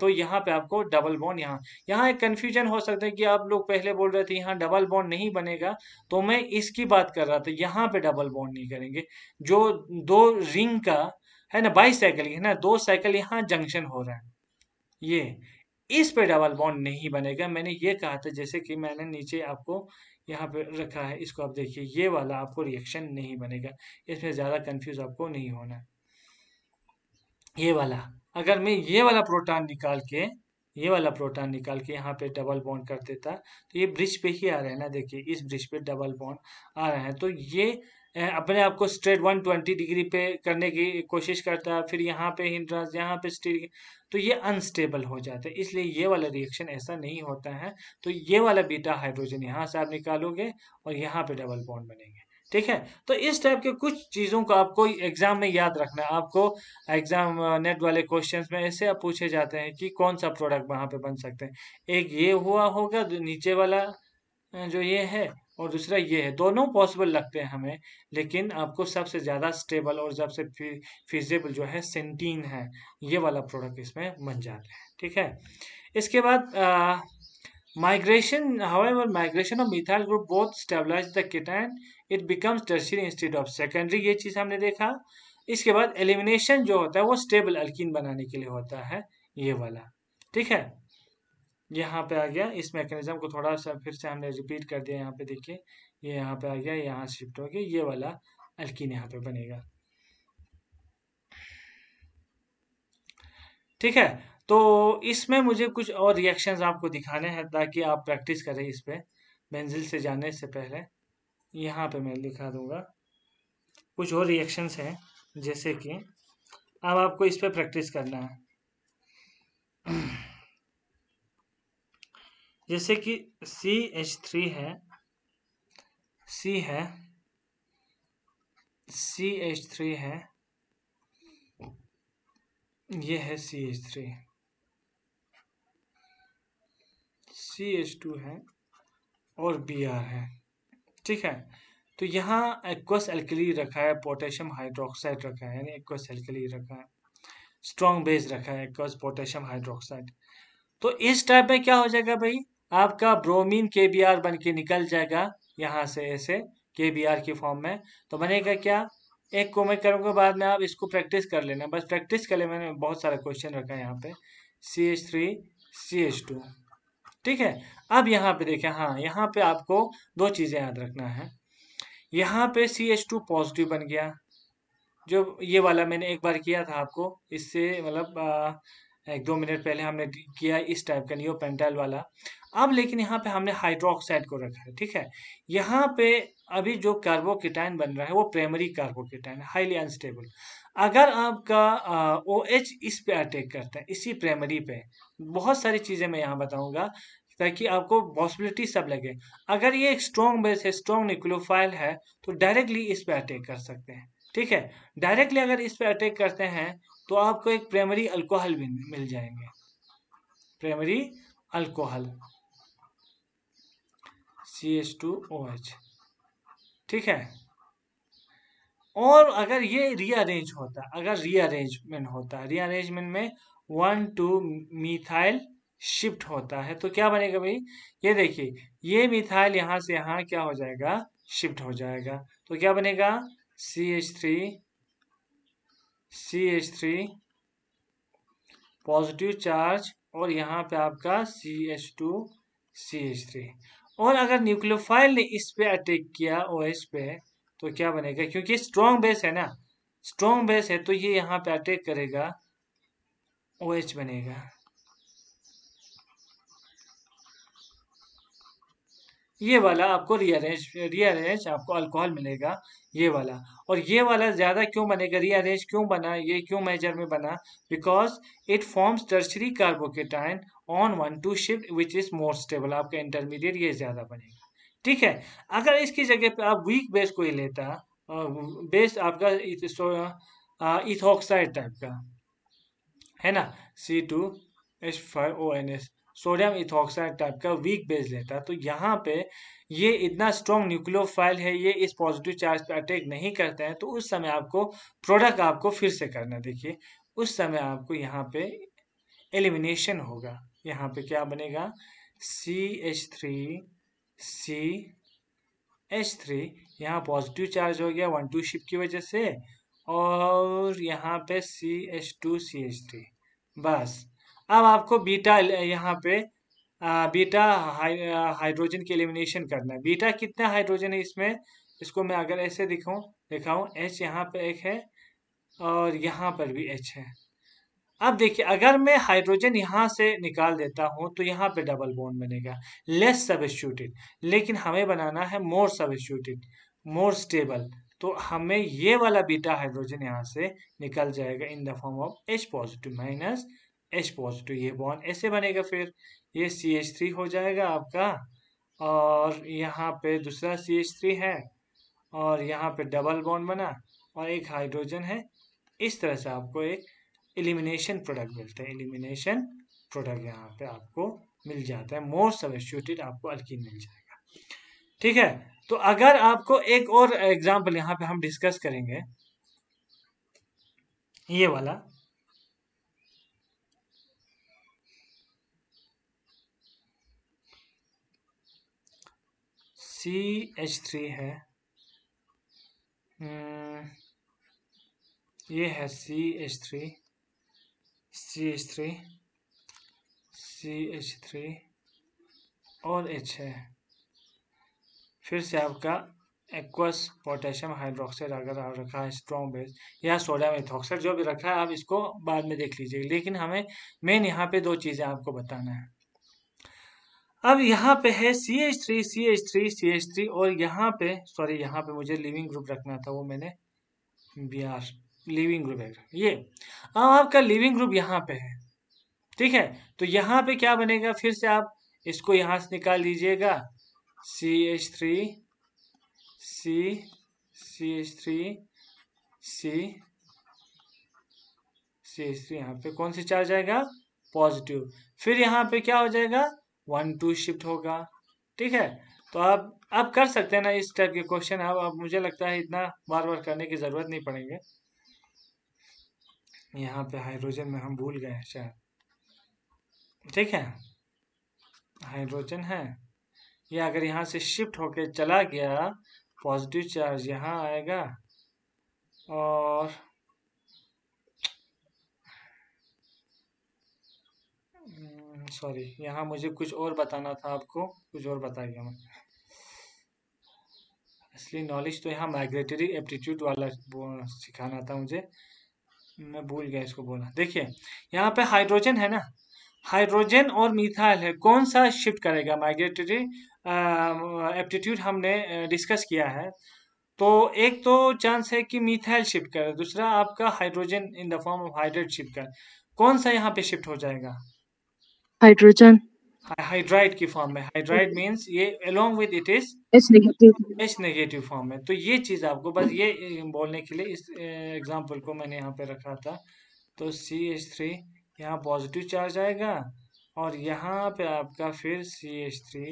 तो यहाँ पे आपको डबल बॉन्ड यहाँ यहाँ एक कन्फ्यूजन हो सकता है कि आप लोग पहले बोल रहे थे यहाँ डबल बॉन्ड नहीं बनेगा तो मैं इसकी बात कर रहा था यहाँ पे डबल बॉन्ड नहीं करेंगे जो दो रिंग का है ना बाईस साइकिल है ना दो साइकिल यहाँ जंक्शन हो रहा है ये इस पे डबल बॉन्ड नहीं बनेगा मैंने ये कहा था जैसे कि मैंने नीचे आपको यहाँ पे रखा है इसको आप देखिए ये वाला आपको रिएक्शन नहीं बनेगा इसमें ज़्यादा कन्फ्यूज आपको नहीं होना है ये वाला अगर मैं ये वाला प्रोटॉन निकाल के ये वाला प्रोटॉन निकाल के यहाँ पे डबल बॉन्ड कर देता तो ये ब्रिज पे ही आ रहा है ना देखिए इस ब्रिज पे डबल बॉन्ड आ रहा है तो ये अपने आप को स्ट्रेट वन ट्वेंटी डिग्री पे करने की कोशिश करता है फिर यहाँ पे हिंड्रांस यहाँ पे स्टील तो ये अनस्टेबल हो जाता है इसलिए ये वाला रिएक्शन ऐसा नहीं होता है तो ये वाला बीटा हाइड्रोजन यहाँ से आप निकालोगे और यहाँ पे डबल बॉन्ड बनेंगे ठीक है तो इस टाइप के कुछ चीज़ों को आपको एग्जाम में याद रखना है आपको एग्जाम नेट वाले क्वेश्चन में ऐसे आप पूछे जाते हैं कि कौन सा प्रोडक्ट वहाँ पे बन सकते हैं एक ये हुआ होगा नीचे वाला जो ये है और दूसरा ये है दोनों पॉसिबल लगते हैं हमें लेकिन आपको सबसे ज़्यादा स्टेबल और सबसे फिजेबल जो है सेंटीन है ये वाला प्रोडक्ट इसमें बन जाता है ठीक है इसके बाद uh, migration however migration of methyl group both stabilise the cation it becomes tertiary instead of secondary ये चीज़ हमने देखा इसके बाद एलिमिनेशन जो होता है वो स्टेबल अल्किन बनाने के लिए होता है ये वाला ठीक है यहाँ पे आ गया इस मैकेनिज्म को थोड़ा सा फिर से हमने रिपीट कर दिया यहाँ पे देखिए ये यहाँ पे आ गया यहाँ शिफ्ट हो गया ये वाला अल्किन यहाँ पे बनेगा ठीक है तो इसमें मुझे कुछ और रिएक्शंस आपको दिखाने हैं ताकि आप प्रैक्टिस करें इस पर बेंजिल से जाने से पहले यहाँ पे मैं लिखा दूंगा कुछ और रिएक्शंस हैं जैसे कि अब आपको इस पर प्रैक्टिस करना है जैसे कि सी एच थ्री है सी है सी एच थ्री है ये है C H three C H two है और बी आर है ठीक है तो यहाँ एक्वस एल्कली रखा है पोटेशियम हाइड्रोक्साइड रखा है यानी एक्वस एल्कली रखा है स्ट्रॉन्ग बेस रखा है एक्वस पोटेशियम हाइड्रोक्साइड तो इस टाइप में क्या हो जाएगा भाई आपका ब्रोमीन के बी आर बन के निकल जाएगा यहाँ से ऐसे के बी आर की फॉर्म में तो बनेगा क्या एक को मैं करूँगा बाद में आप इसको प्रैक्टिस कर लेना बस प्रैक्टिस कर ले मैंने बहुत सारा क्वेश्चन रखा है यहाँ पे C H three C H two ठीक है अब यहाँ पे देखें हाँ यहाँ पे आपको दो चीज़ें याद रखना है यहाँ पे सी एच टू पॉजिटिव बन गया जो ये वाला मैंने एक बार किया था आपको इससे मतलब एक दो मिनट पहले हमने किया इस टाइप का नियो पेंटाइल वाला अब लेकिन यहाँ पे हमने हाइड्रोक्साइड को रखा है ठीक है यहाँ पे अभी जो कार्बोकिटाइन बन रहा है वो प्राइमरी कार्बोकिटाइन है हाईली अनस्टेबल अगर आपका ओ एच इस पे अटैक करता है इसी प्राइमरी पे बहुत सारी चीज़ें मैं यहाँ बताऊंगा ताकि आपको पॉसिबिलिटी सब लगे अगर ये एक स्ट्रॉन्ग बेस है स्ट्रॉन्ग निक्लोफाइल है तो डायरेक्टली इस पे अटैक कर सकते हैं ठीक है डायरेक्टली अगर इस पे अटैक करते हैं तो आपको एक प्राइमरी अल्कोहल भी मिल जाएंगे primary alcohol C H two O H ठीक है और अगर ये रीअरेंज होता अगर रीअरेंजमेंट होता है रीअरेंजमेंट में वन टू मिथाइल शिफ्ट होता है तो क्या बनेगा भाई ये देखिए ये मिथाइल यहाँ से यहाँ क्या हो जाएगा शिफ्ट हो जाएगा तो क्या बनेगा C H three C H three positive charge और यहाँ पे आपका C H two C H three और अगर न्यूक्लियोफाइल ने इस पे अटैक किया ओ एस पे तो क्या बनेगा क्योंकि स्ट्रॉन्ग बेस है ना स्ट्रॉन्ग बेस है तो ये यहाँ पे अटैक करेगा ओ OH बनेगा ये वाला आपको रीअरेंज रीअरेंज आपको अल्कोहल मिलेगा ये वाला और ये वाला ज़्यादा क्यों बनेगा रीअरेंज क्यों बना ये क्यों मेजर में बना because it forms tertiary carbocation on one two shift which is more stable आपका इंटरमीडिएट ये ज़्यादा बनेगा ठीक है अगर इसकी जगह पे आप वीक बेस कोई लेता बेस आपका इथोक्साइड टाइप का है ना C two H five O N S sodium ethoxide type का वीक बेस लेता तो यहाँ पे ये इतना स्ट्रॉन्ग न्यूक्लियोफाइल है ये इस पॉजिटिव चार्ज पे अटैक नहीं करते हैं तो उस समय आपको प्रोडक्ट आपको फिर से करना देखिए उस समय आपको यहाँ पे एलिमिनेशन होगा यहाँ पे क्या बनेगा C H three C H three यहाँ पॉजिटिव चार्ज हो गया वन टू शिप की वजह से और यहाँ पे C H two C H three बस अब आपको बीटा यहाँ पे आ, बीटा हाइड्रोजन की एलिमिनेशन करना है बीटा कितना हाइड्रोजन है इसमें इसको मैं अगर ऐसे दिखाऊं दिखाऊं एच यहाँ पे एक है और यहाँ पर भी एच है अब देखिए अगर मैं हाइड्रोजन यहाँ से निकाल देता हूँ तो यहाँ पे डबल बॉन्ड बनेगा लेस सबस्टिट्यूटेड लेकिन हमें बनाना है मोर सबस्टिट्यूटेड मोर स्टेबल तो हमें ये वाला बीटा हाइड्रोजन यहाँ से निकल जाएगा in the form of H positive minus H positive ये बॉन्ड ऐसे बनेगा फिर ये सी एच थ्री हो जाएगा आपका और यहाँ पे दूसरा सी एच थ्री है और यहाँ पे डबल बॉन्ड बना और एक हाइड्रोजन है इस तरह से आपको एक एलिमिनेशन प्रोडक्ट मिलते हैं एलिमिनेशन प्रोडक्ट यहाँ पे आपको मिल जाता है मोर सब्सिट्यूटेड आपको अल्किन मिल जाएगा ठीक है तो अगर आपको एक और एग्जाम्पल यहाँ पे हम डिस्कस करेंगे ये वाला सी एच थ्री है हम्म, ये है C H three C H three C H three और एच है फिर से आपका एक्वस पोटेशियम हाइड्रोक्साइड अगर आप रखा है स्ट्रॉन्ग बेस या सोडियम एथोक्साइड जो भी रखा है आप इसको बाद में देख लीजिए लेकिन हमें मेन यहाँ पे दो चीज़ें आपको बताना है अब यहाँ पे है C H three C H three C H three और यहाँ पे सॉरी यहाँ पे मुझे लिविंग ग्रुप रखना था वो मैंने B R leaving group diagram ये अब आपका लिविंग ग्रुप यहाँ पे है ठीक है तो यहाँ पे क्या बनेगा फिर से आप इसको यहाँ से निकाल लीजिएगा C H three C C H three C C H three यहाँ पे कौन सी चार्ज आएगा पॉजिटिव फिर यहाँ पे क्या हो जाएगा वन टू शिफ्ट होगा ठीक है तो आप आप कर सकते हैं ना इस टाइप के क्वेश्चन आप, आप मुझे लगता है इतना बार बार करने की ज़रूरत नहीं पड़ेंगे यहाँ पे हाइड्रोजन में हम भूल गए शायद ठीक है हाइड्रोजन है ये अगर यहाँ से शिफ्ट होके चला गया पॉजिटिव चार्ज यहाँ आएगा और सॉरी hmm, यहाँ मुझे कुछ और बताना था आपको कुछ और बता गया मैं असली नॉलेज तो यहाँ माइग्रेटरी एप्टीट्यूड वाला सिखाना था मुझे मैं भूल गया इसको बोला देखिए यहाँ पे हाइड्रोजन है ना हाइड्रोजन और मिथाइल है कौन सा शिफ्ट करेगा माइग्रेटरी एप्टीट्यूड हमने डिस्कस किया है तो एक तो चांस है कि मिथाइल शिफ्ट करे दूसरा आपका hydrogen in the form of hydrate shift करे कौन सा यहाँ पे शिफ्ट हो जाएगा हाइड्रोजन हाइड्राइड की फॉर्म में हाइड्राइड मींस ये along with it is H negative H negative form में तो ये चीज आपको बस ये बोलने के लिए इस एग्जांपल को मैंने यहाँ पे रखा था तो सी एच थ्री यहाँ पॉजिटिव चार्ज आएगा और यहाँ पे आपका फिर सी एच थ्री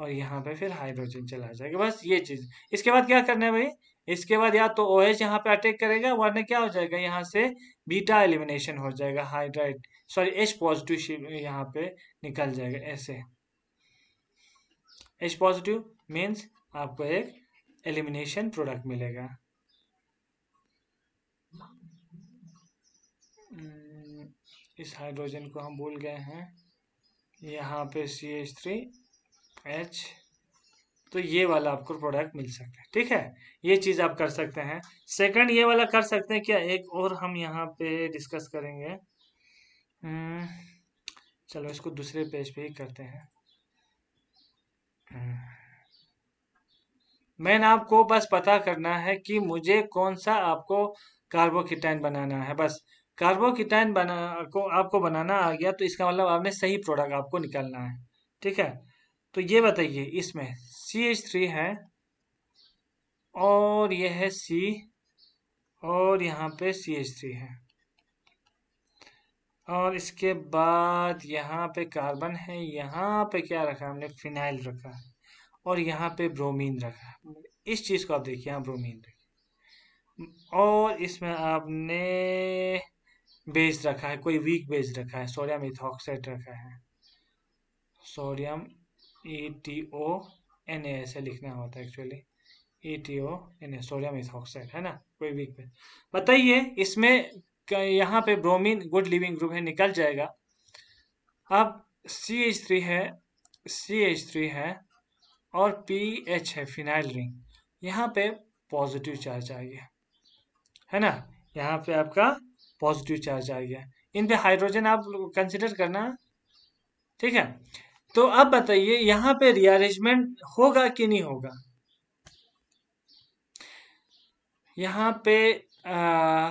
और यहाँ पे फिर हाइड्रोजन चला जाएगा बस ये चीज इसके बाद क्या करना है भाई इसके बाद या तो ओ एच यहाँ पे अटैक करेगा वरना क्या हो जाएगा यहाँ से बीटा एलिमिनेशन हो जाएगा हाइड्राइड सॉरी एच पॉजिटिव यहाँ पे निकल जाएगा ऐसे एच पॉजिटिव मीन्स आपको एक एलिमिनेशन प्रोडक्ट मिलेगा hmm, इस हाइड्रोजन को हम भूल गए हैं यहाँ पे सी एच थ्री एच तो ये वाला आपको प्रोडक्ट मिल सकता है ठीक है ये चीज़ आप कर सकते हैं सेकंड ये वाला कर सकते हैं क्या एक और हम यहाँ पे डिस्कस करेंगे हम्म, चलो इसको दूसरे पेज पे ही करते हैं हम्म, मैंने आपको बस पता करना है कि मुझे कौन सा आपको कार्बोकिटाइन बनाना है बस कार्बोकिटाइन बना को आपको बनाना आ गया तो इसका मतलब आपने सही प्रोडक्ट आपको निकालना है ठीक है तो ये बताइए इसमें सी एच थ्री है और यह है सी और यहाँ पे सी एच थ्री है और इसके बाद यहाँ पे कार्बन है यहाँ पे क्या रखा है हमने फिनाइल रखा है और यहाँ पे ब्रोमीन रखा है इस चीज़ को आप देखिए यहाँ ब्रोमीन रखिए और इसमें आपने बेस रखा है कोई वीक बेस रखा है सोडियम इथॉक्साइड रखा है sodium E T O N A ऐसे लिखना होता है actually E T O N A sodium ethoxide है ना कोई वीक बेस बताइए इसमें यहाँ पे ब्रोमीन गुड लिविंग ग्रुप है निकल जाएगा अब सी एच थ्री है सी एच थ्री है और पी एच है फिनाइल रिंग यहाँ पे पॉजिटिव चार्ज आ गया है ना यहाँ पे आपका पॉजिटिव चार्ज आ गया इन पे हाइड्रोजन आप कंसिडर करना ठीक है तो अब बताइए यहाँ पे रिअरेंजमेंट होगा कि नहीं होगा यहाँ पे आ,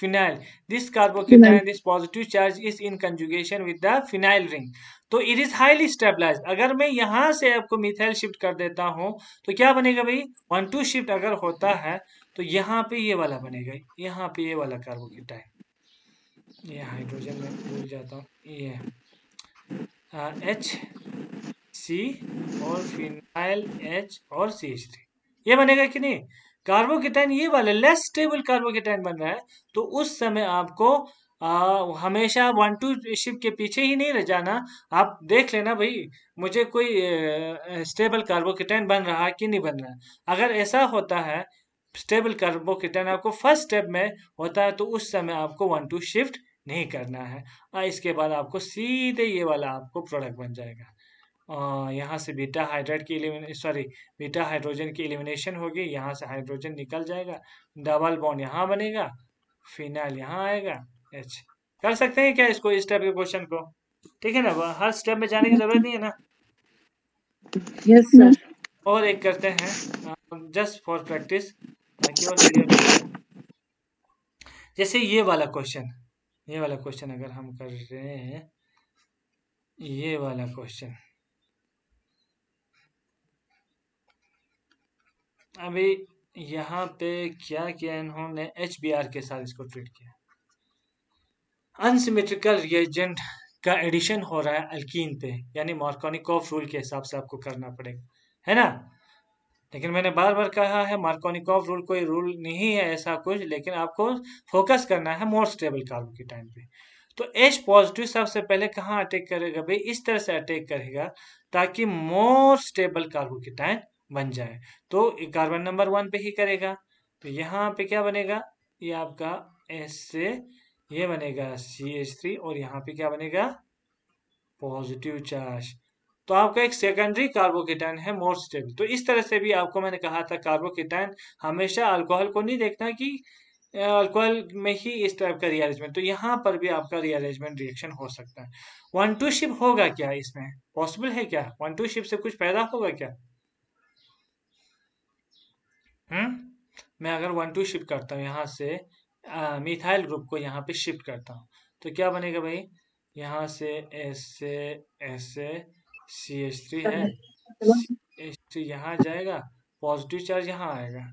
phenyl this carbocation this positive charge is in conjugation with the phenyl ring तो इट इज हाईली स्टेबलाइज अगर मैं यहाँ से आपको मिथाइल शिफ्ट कर देता हूँ तो क्या बनेगा भाई वन टू शिफ्ट अगर होता है तो यहाँ पे ये वाला बनेगा यहाँ पे ये वाला कार्बोकेटाइन ये हाइड्रोजन में भूल जाता हूँ ये एच सी और फिनाइल एच और सी एच थ्री ये बनेगा कि नहीं कार्बोकेटाइन ये वाला लेस स्टेबल कार्बोकेटाइन बन रहा है तो उस समय आपको आ, हमेशा वन टू शिप के पीछे ही नहीं रह जाना आप देख लेना भाई मुझे कोई स्टेबल कार्बोकेटाइन बन रहा है कि नहीं बन रहा अगर ऐसा होता है स्टेबल कार्बोकेटाइन आपको फर्स्ट स्टेप में होता है तो उस समय आपको वन टू शिफ्ट नहीं करना है इसके बाद आपको सीधे ये वाला आपको प्रोडक्ट बन जाएगा यहाँ से बीटा हाइड्रेट की एलिमिने सॉरी बीटा हाइड्रोजन की एलिमिनेशन होगी यहाँ से हाइड्रोजन निकल जाएगा डबल बॉन्ड यहाँ बनेगा फिनाइल यहाँ आएगा एच कर सकते हैं क्या इसको इस टाइप के क्वेश्चन को ठीक है ना हर स्टेप में जाने की जरूरत नहीं है ना यस सर और एक करते हैं जस्ट फॉर प्रैक्टिस जैसे ये वाला क्वेश्चन ये वाला क्वेश्चन अगर हम कर रहे हैं ये वाला क्वेश्चन अभी यहाँ पे क्या किया इन्होंने एच के साथ इसको ट्रीट किया अनसिमेट्रिकल रिएजेंट का एडिशन हो रहा है अल्कीन पे यानी मार्कोनिकॉफ रूल के हिसाब से आपको करना पड़ेगा है ना लेकिन मैंने बार बार कहा है मार्कोनिकॉफ रूल कोई रूल नहीं है ऐसा कुछ लेकिन आपको फोकस करना है मोर स्टेबल कार्बन के टाइम पे तो एच पॉजिटिव सबसे पहले कहाँ अटैक करेगा भाई इस तरह से अटैक करेगा ताकि मोर स्टेबल कार्बो कार्बोकेटाइन बन जाए तो कार्बन नंबर वन पे ही करेगा तो यहाँ पे क्या बनेगा ये आपका एस से ये बनेगा सी एच थ्री और यहाँ पे क्या बनेगा पॉजिटिव चार्ज तो आपका एक सेकेंडरी कार्बोकेटाइन है मोर स्टेबल तो इस तरह से भी आपको मैंने कहा था कार्बोकेटाइन हमेशा अल्कोहल को नहीं देखना कि अल्कोहल में ही इस टाइप का रियलाइजमेंट तो यहाँ पर भी आपका रियलाइजमेंट रिएक्शन हो सकता है वन टू शिप होगा क्या इसमें पॉसिबल है क्या वन टू शिप से कुछ पैदा होगा क्या हम्म मैं अगर वन टू शिफ्ट करता हूँ यहाँ से मिथाइल ग्रुप को यहाँ पे शिफ्ट करता हूँ तो क्या बनेगा भाई यहाँ से ऐसे ऐसे सी एच थ्री है एच थ्री यहाँ जाएगा पॉजिटिव चार्ज यहाँ आएगा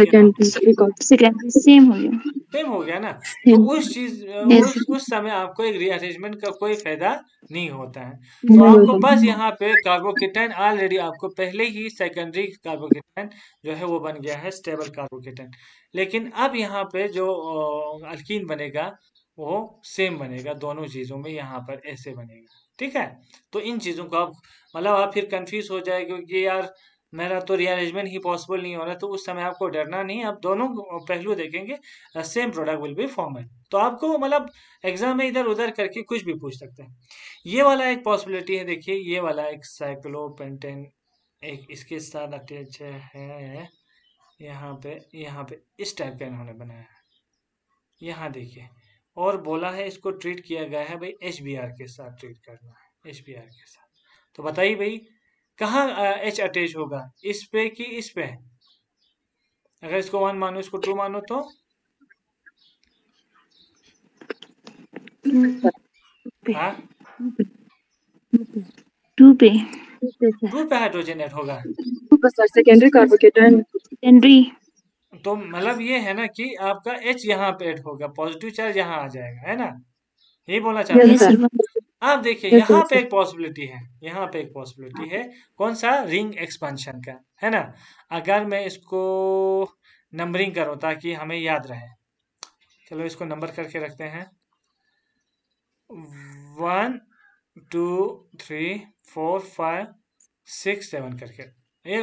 सेम हो गया ना तो उस चीज उस, उस समय आपको एक का कोई फायदा नहीं होता है तो आपको बस यहाँ पे ऑलरेडी आपको पहले ही सेकेंडरी कार्बोकेटन जो है वो बन गया है स्टेबल कार्बोकेटन लेकिन अब यहाँ पे जो अल्किन बनेगा वो सेम बनेगा दोनों चीजों में यहाँ पर ऐसे बनेगा ठीक है तो इन चीजों को आप मतलब आप फिर कंफ्यूज हो जाएगा क्योंकि यार मेरा तो रियलाइजमेंट ही पॉसिबल नहीं हो रहा तो उस समय आपको डरना नहीं आप दोनों पहलू देखेंगे सेम प्रोडक्ट विल बी है तो आपको मतलब एग्जाम में इधर उधर करके कुछ भी पूछ सकते हैं ये वाला एक पॉसिबिलिटी है देखिए ये वाला एक साइक्लोपेंटेन एक इसके साथ अटैच है यहाँ पे यहाँ पे इस टाइप का इन्होंने बनाया है यहाँ देखिए और बोला है इसको ट्रीट किया गया है भाई एच के साथ ट्रीट करना है एच के साथ तो बताइए भाई कहाँ एच अटैच होगा इस पे कि इस पे अगर इसको वन मानो इसको टू मानो तो टू हाँ? पे टू पे हाइड्रोजन एड होगा तो मतलब ये है ना कि आपका एच यहाँ पे एड होगा पॉजिटिव चार्ज यहाँ आ जाएगा है ना यही बोला चाहते हैं आप देखिए यहाँ पे एक पॉसिबिलिटी है यहाँ पे एक पॉसिबिलिटी है कौन सा रिंग एक्सपेंशन का है ना अगर मैं इसको नंबरिंग करूँ ताकि हमें याद रहे चलो इसको नंबर करके रखते हैं one two three four five six seven करके ये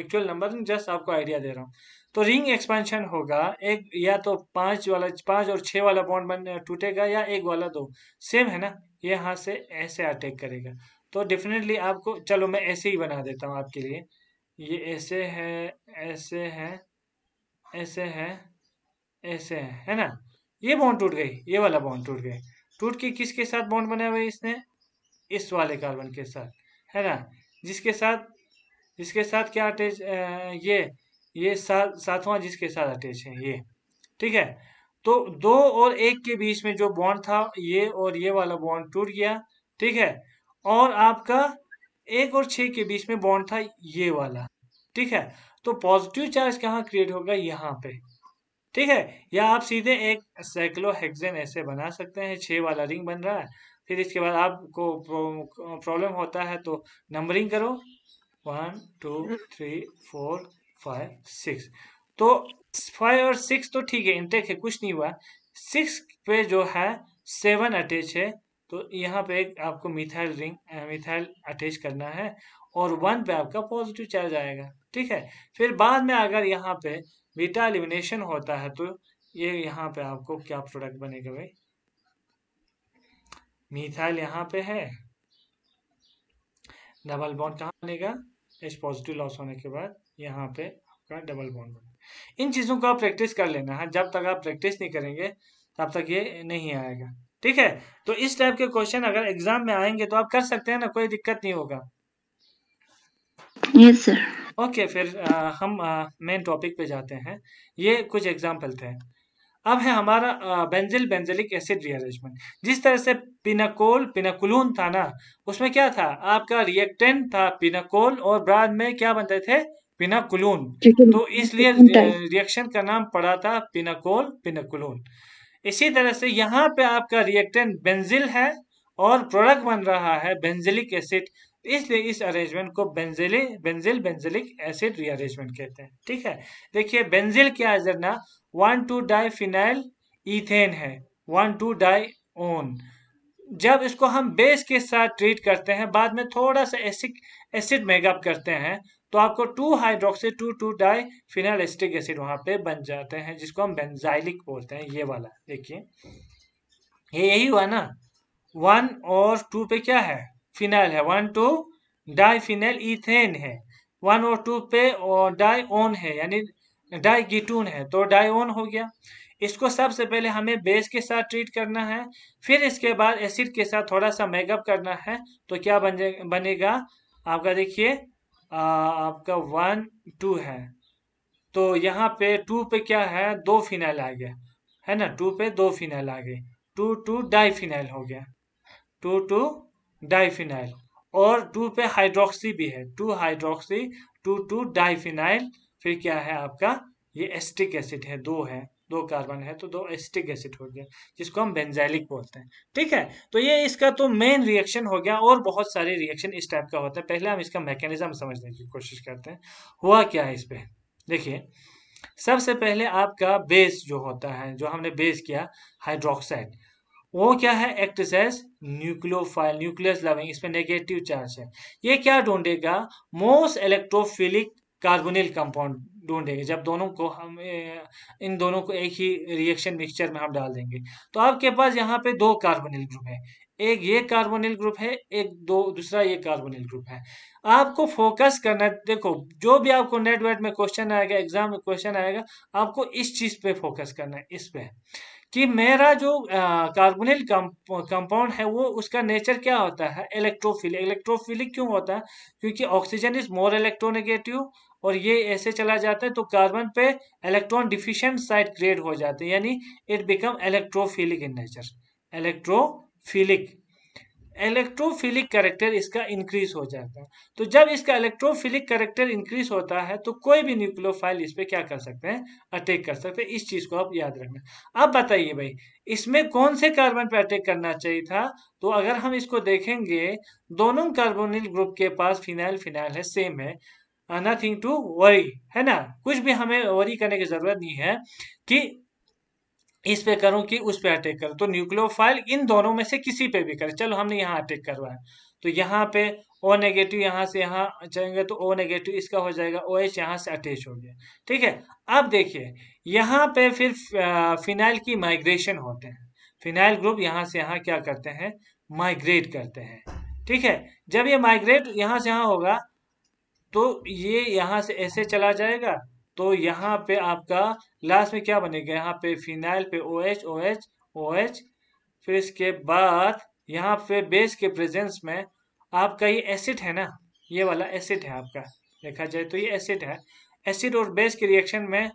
एक्चुअल नंबर जस्ट आपको आइडिया दे रहा हूँ तो रिंग एक्सपेंशन होगा एक या तो पांच वाला पांच और छह वाला बॉन्ड बन टूटेगा या एक वाला दो सेम है ना ये यहाँ से ऐसे अटैक करेगा तो डेफिनेटली आपको चलो मैं ऐसे ही बना देता हूँ आपके लिए ये ऐसे है ऐसे है ऐसे है ऐसे है है ना ये बॉन्ड टूट गई ये वाला बॉन्ड टूट गई टूट के किसके साथ बॉन्ड बनाया हुआ इसने इस वाले कार्बन के साथ है ना जिसके साथ जिसके साथ क्या अटैच ये ये सा, सातवां जिसके साथ अटैच है ये ठीक है तो दो और एक के बीच में जो बॉन्ड था ये और ये वाला बॉन्ड टूट गया ठीक है और आपका एक और छः के बीच में बॉन्ड था ये वाला ठीक है तो पॉजिटिव चार्ज कहाँ क्रिएट होगा यहाँ पे ठीक है या आप सीधे एक साइक्लोहेक्सेन ऐसे बना सकते हैं छः वाला रिंग बन रहा है फिर इसके बाद आपको प्रॉब्लम होता है तो नंबरिंग करो one two three four five six तो फाइव और सिक्स तो ठीक है इंटेक है कुछ नहीं हुआ सिक्स पे जो है सेवन अटैच है तो यहाँ पे आपको मिथाइल रिंग मिथाइल अटैच करना है और वन पे आपका पॉजिटिव चार्ज आएगा ठीक है फिर बाद में अगर यहाँ पे बीटा एलिमिनेशन होता है तो ये यह यहाँ पे आपको क्या प्रोडक्ट बनेगा भाई मिथाइल यहाँ पे है डबल बॉन्ड कहाँ बनेगा एच पॉजिटिव लॉस होने के बाद यहाँ पे आपका डबल बॉन्ड बनेगा इन चीज़ों को आप प्रैक्टिस कर लेना है हाँ, जब तक आप प्रैक्टिस नहीं करेंगे तब तक ये नहीं आएगा ठीक है तो इस टाइप के क्वेश्चन अगर एग्जाम में आएंगे तो आप कर सकते हैं ना कोई दिक्कत नहीं होगा यस सर ओके फिर आ, हम मेन टॉपिक पे जाते हैं ये कुछ एग्जाम्पल थे अब है हमारा बेंजिल बेंजिलिक एसिड रियरेंजमेंट जिस तरह से पिनाकोल पिनाकुलून था ना उसमें क्या था आपका रिएक्टेंट था पिनाकोल और बाद में क्या बनते थे पिनाकुलून तो इसलिए रिएक्शन का नाम पड़ा था पिनाकोल पिनाकुलून इसी तरह से यहाँ पे आपका रिएक्टेंट बेंजिल है और प्रोडक्ट बन रहा है बेंजिलिक एसिड इसलिए इस अरेंजमेंट को benzil benzil benzilic acid rearrangement कहते हैं ठीक है देखिए बेंजिल क्या है जरना one two diphenyl ethane है वन टू डाई ओन जब इसको हम बेस के साथ ट्रीट करते हैं बाद में थोड़ा सा एसिक एसिड मेकअप करते हैं तो आपको two hydroxy two two diphenyl acetic acid वहां पे बन जाते हैं जिसको हम बेंजाइलिक बोलते हैं ये वाला देखिए ये यही हुआ ना वन और टू पे क्या है फिनाइल है one two diphenyl ethane है वन और टू पे और डाई ओन है यानी डाई गिटून है तो डाई ओन हो गया इसको सबसे पहले हमें बेस के साथ ट्रीट करना है फिर इसके बाद एसिड के साथ थोड़ा सा मेकअप करना है तो क्या बन बनेगा आपका देखिए आपका वन टू है तो यहाँ पे टू पे क्या है दो फिनाइल आ गया है ना टू पे दो फिनाइल आ गई टू टू डाई हो गया टू टू डाई और टू पे हाइड्रोक्सी भी है two hydroxy two two diphenyl फिर क्या है आपका ये एस्टिक एसिड है दो है दो कार्बन है तो दो एसिटिक एसिड हो गया जिसको हम बेंजाइलिक बोलते हैं ठीक है तो ये इसका तो मेन रिएक्शन हो गया और बहुत सारे रिएक्शन इस टाइप का होता है पहले हम इसका मैकेनिज्म समझने की कोशिश करते हैं हुआ क्या है इस पर देखिए सबसे पहले आपका बेस जो होता है जो हमने बेस किया हाइड्रोक्साइड वो क्या है एक्ट न्यूक्लियोफाइल न्यूक्लियस लविंग इसमें नेगेटिव चार्ज है ये क्या ढूंढेगा मोस्ट इलेक्ट्रोफिलिक कार्बोनिल कंपाउंड ढूंढेंगे जब दोनों को हम इन दोनों को एक ही रिएक्शन मिक्सचर में हम डाल देंगे तो आपके पास यहाँ पे दो कार्बोनिल ग्रुप है एक ये कार्बोनिल ग्रुप है एक दो दूसरा ये कार्बोनिल ग्रुप है आपको फोकस करना देखो जो भी आपको नेट वेट में क्वेश्चन आएगा एग्जाम में क्वेश्चन आएगा आपको इस चीज पे फोकस करना है इस पे कि मेरा जो कार्बोनिल कंपाउंड है वो उसका नेचर क्या होता है इलेक्ट्रोफिल इलेक्ट्रोफिलिक क्यों होता है क्योंकि ऑक्सीजन इज मोर इलेक्ट्रोनेगेटिव और ये ऐसे चला जाता है तो कार्बन पे इलेक्ट्रॉन डिफिशियंट साइड क्रिएट हो जाते हैं यानी it become electrophilic in nature electrophilic electrophilic character इसका इंक्रीज हो जाता है तो जब इसका इलेक्ट्रोफिलिक करेक्टर इंक्रीज होता है तो कोई भी न्यूक्लियोफाइल इस पर क्या कर सकते हैं अटैक कर सकते हैं इस चीज को आप याद रखना अब बताइए भाई इसमें कौन से कार्बन पे अटैक करना चाहिए था तो अगर हम इसको देखेंगे दोनों कार्बोनिल ग्रुप के पास फिनाइल फिनाइल है सेम है नथिंग टू वरी है ना कुछ भी हमें वरी करने की जरूरत नहीं है कि इस पे करूं कि उस पे अटैक करूं तो न्यूक्लियोफाइल इन दोनों में से किसी पे भी करे चलो हमने यहाँ अटैक करवाया तो यहाँ पे ओ नेगेटिव यहाँ से यहाँ जाएंगे तो ओ नेगेटिव इसका हो जाएगा ओ एच यहाँ से अटैच हो गया ठीक है अब देखिए यहाँ पे फिर फिनाइल की माइग्रेशन होते हैं फिनाइल ग्रुप यहाँ से यहाँ क्या करते हैं माइग्रेट करते हैं ठीक है जब ये माइग्रेट यहाँ से यहाँ होगा तो ये यहाँ से ऐसे चला जाएगा तो यहाँ पे आपका लास्ट में क्या बनेगा यहाँ पे फिनाइल पे O H O H O H फिर इसके बाद यहाँ पे बेस के प्रेजेंस में आपका ये एसिड है ना ये वाला एसिड है आपका देखा जाए तो ये एसिड है एसिड और बेस के रिएक्शन में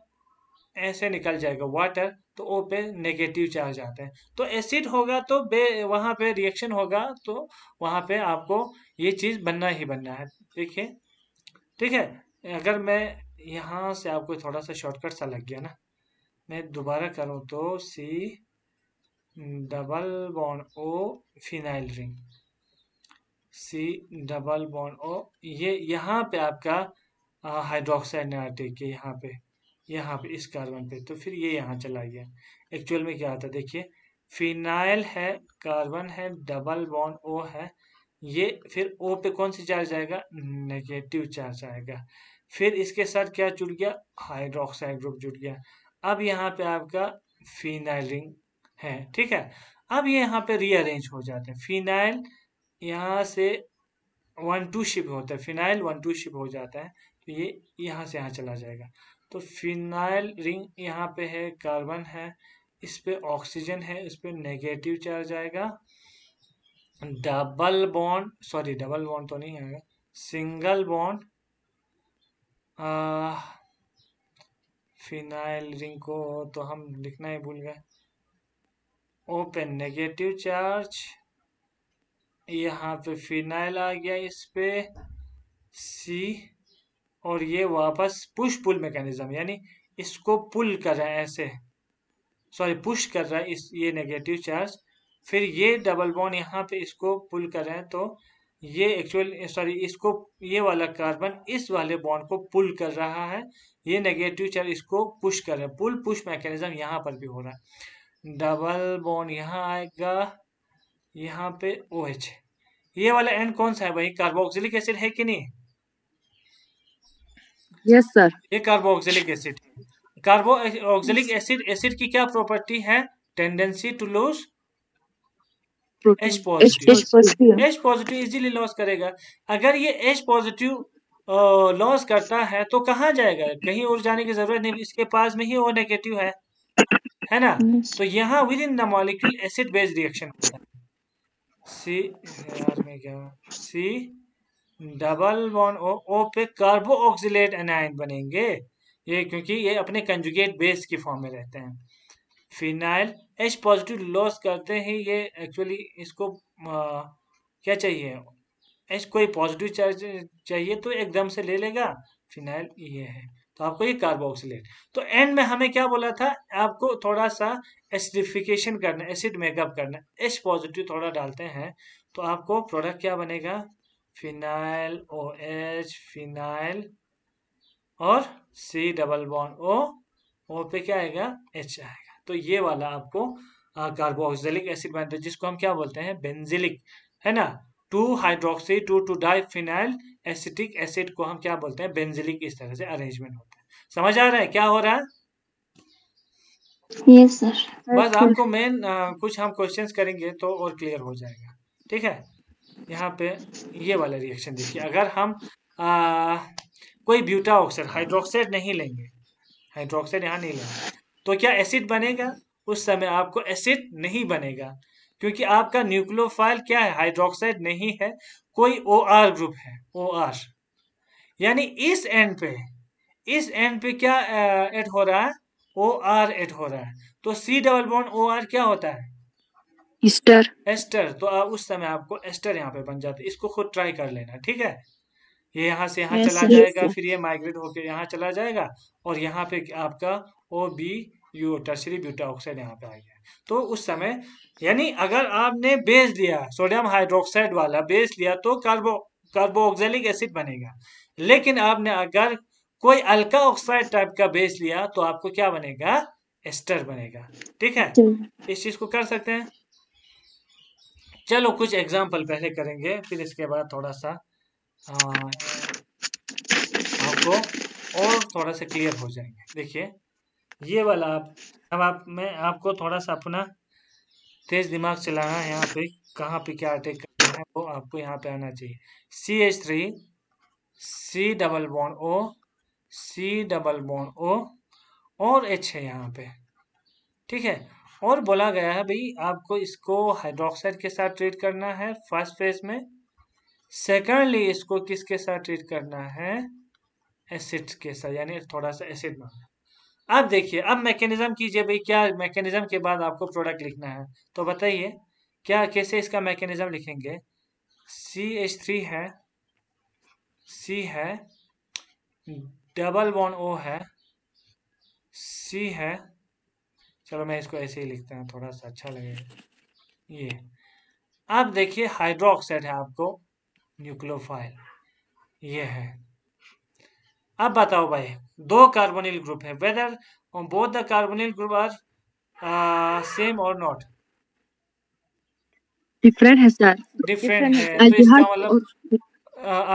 ऐसे निकल जाएगा वाटर तो ओ पे नेगेटिव चार्ज आते हैं तो एसिड होगा तो बे वहाँ पे रिएक्शन होगा तो वहाँ पे आपको ये चीज़ बनना ही बनना है ठीक है ठीक है अगर मैं यहाँ से आपको थोड़ा सा शॉर्टकट सा लग गया ना मैं दोबारा करूँ तो C double bond O phenyl ring C double bond O ये यहाँ पे आपका हाइड्रोक्साइड नाइट्रिक के यहाँ पे यहाँ पे इस कार्बन पे तो फिर ये यहाँ चला गया एक्चुअल में क्या आता है देखिए फिनाइल है कार्बन है डबल बॉन्ड ओ है ये फिर ओ पे कौन सी चार्ज आएगा नेगेटिव चार्ज आएगा फिर इसके साथ क्या जुड़ गया हाइड्रोक्साइड ग्रुप जुड़ गया अब यहाँ पे आपका फिनाइलिंग है ठीक है अब ये यहाँ पे रीअरेंज हो जाते हैं फिनाइल यहाँ से वन टू शिप होता है फिनाइल वन टू शिप हो जाता है तो ये यहाँ से यहाँ चला जाएगा तो फिनाइल रिंग यहाँ पे है कार्बन है इस पे ऑक्सीजन है इस पे नेगेटिव चार्ज आएगा double bond sorry double bond तो नहीं आएगा सिंगल बॉन्ड फिनाइल रिंग को तो हम लिखना ही भूल गए ओपन नेगेटिव चार्ज यहाँ पे फिनाइल आ गया इस पे सी और ये वापस पुश पुल मैकेनिज्म यानी इसको पुल कर रहा है ऐसे सॉरी पुश कर रहा है इस ये नेगेटिव चार्ज फिर ये डबल बॉन्ड यहाँ पे इसको पुल कर रहे हैं तो ये एक्चुअल सॉरी इसको ये वाला कार्बन इस वाले बॉन्ड को पुल कर रहा है ये नेगेटिव चार्ज इसको पुश कर रहा है पुल पुश मैकेनिज्म यहाँ पर भी हो रहा है डबल बॉन्ड यहाँ आएगा यहाँ पे ओ एच ये वाला एंड कौन सा है भाई कार्बोक्सिलिक एसिड है कि नहीं यस सर ये carboxylic acid oxalic acid acid की क्या प्रॉपर्टी है tendency to lose H positive H positive easily loss करेगा अगर ये एच पॉजिटिव लॉस करता है तो कहाँ जाएगा कहीं और जाने की जरूरत नहीं इसके पास में ही ओ नेगेटिव है है ना तो यहाँ within the molecule acid base reaction सी में क्या सी डबल बॉन्ड ओ, ओ पे कार्बो ऑक्सीट एनाइन बनेंगे ये क्योंकि ये अपने कंजुगेट बेस की फॉर्म में रहते हैं फिनाइल एच पॉजिटिव लॉस करते ही ये एक्चुअली इसको आ, क्या चाहिए एच कोई पॉजिटिव चार्ज चाहिए तो एकदम से ले लेगा फिनाइल ये है तो आपको ये कार्बोक्सिलेट तो एंड में हमें क्या बोला था आपको थोड़ा सा एसिडिफिकेशन करना एसिड मेकअप करना एच पॉजिटिव थोड़ा डालते हैं तो आपको प्रोडक्ट क्या बनेगा फिनाइल ओ एच फिनाइल और सी डबल बॉन्ड ओ ओ पे क्या आएगा एच आएगा तो ये वाला आपको कार्बोक्सिलिक एसिड बनता है जिसको हम क्या बोलते हैं बेंजिलिक है ना two hydroxy two two diphenyl acetic acid को हम क्या बोलते हैं बेंजिलिक इस तरह से अरेंजमेंट होता है समझ आ रहा है क्या हो रहा है yes, sir. बस आपको मेन कुछ हम क्वेश्चंस करेंगे तो और क्लियर हो जाएगा ठीक है यहाँ पे ये वाला रिएक्शन देखिए अगर हम आ, कोई ब्यूटा ऑक्साइड हाइड्रोक्साइड नहीं लेंगे हाइड्रोक्साइड यहाँ नहीं लेंगे तो क्या एसिड बनेगा उस समय आपको एसिड नहीं बनेगा क्योंकि आपका न्यूक्लियोफाइल क्या है हाइड्रोक्साइड नहीं है कोई ओ आर ग्रुप है ओ आर यानी इस एंड पे इस एंड पे क्या एड हो रहा है ओ आर एड हो रहा है तो C double bond O R क्या होता है एस्टर एस्टर तो आ, उस समय आपको एस्टर यहाँ पे बन जाता है इसको खुद ट्राई कर लेना ठीक है ये यहाँ से यहाँ चला जाएगा फिर ये माइग्रेट होकर यहाँ चला जाएगा और यहाँ पे आपका O B U tertiary butoxide यहाँ पे आ गया तो उस समय यानी अगर आपने बेस लिया सोडियम हाइड्रोक्साइड वाला बेस लिया तो कार्बो कार्बो कार्बोक्सिलिक एसिड बनेगा लेकिन आपने अगर कोई अल्का ऑक्साइड टाइप का बेस लिया तो आपको क्या बनेगा एस्टर बनेगा ठीक है इस चीज को कर सकते हैं चलो कुछ एग्जाम्पल पहले करेंगे फिर इसके बाद थोड़ा सा आ, आपको और थोड़ा सा क्लियर हो जाएंगे देखिए ये वाला आप अब आप मैं आपको थोड़ा सा अपना तेज दिमाग चलाना है यहाँ पे कहाँ पे क्या अटैक करना है वो आपको यहाँ पे आना चाहिए C H three C double bond O C double bond O और एच है यहाँ पे ठीक है और बोला गया है भाई आपको इसको हाइड्रोक्साइड के साथ ट्रीट करना है फर्स्ट फेज में सेकेंडली इसको किसके साथ ट्रीट करना है एसिड के साथ यानी थोड़ा सा एसिड मांगा अब देखिए अब मैकेनिज्म कीजिए भाई क्या मैकेनिज्म के बाद आपको प्रोडक्ट लिखना है तो बताइए क्या कैसे इसका मैकेनिज्म लिखेंगे सी एच थ्री है सी है डबल वन ओ है सी है चलो मैं इसको ऐसे ही लिखता हूँ थोड़ा सा अच्छा लगेगा ये अब देखिए हाइड्रो ऑक्साइड है आपको न्यूक्लोफाइल ये है अब बताओ भाई दो कार्बोनिल ग्रुप uh, है whether both the carbonyl group are same और नॉट डिफरेंट है सर डिफरेंट है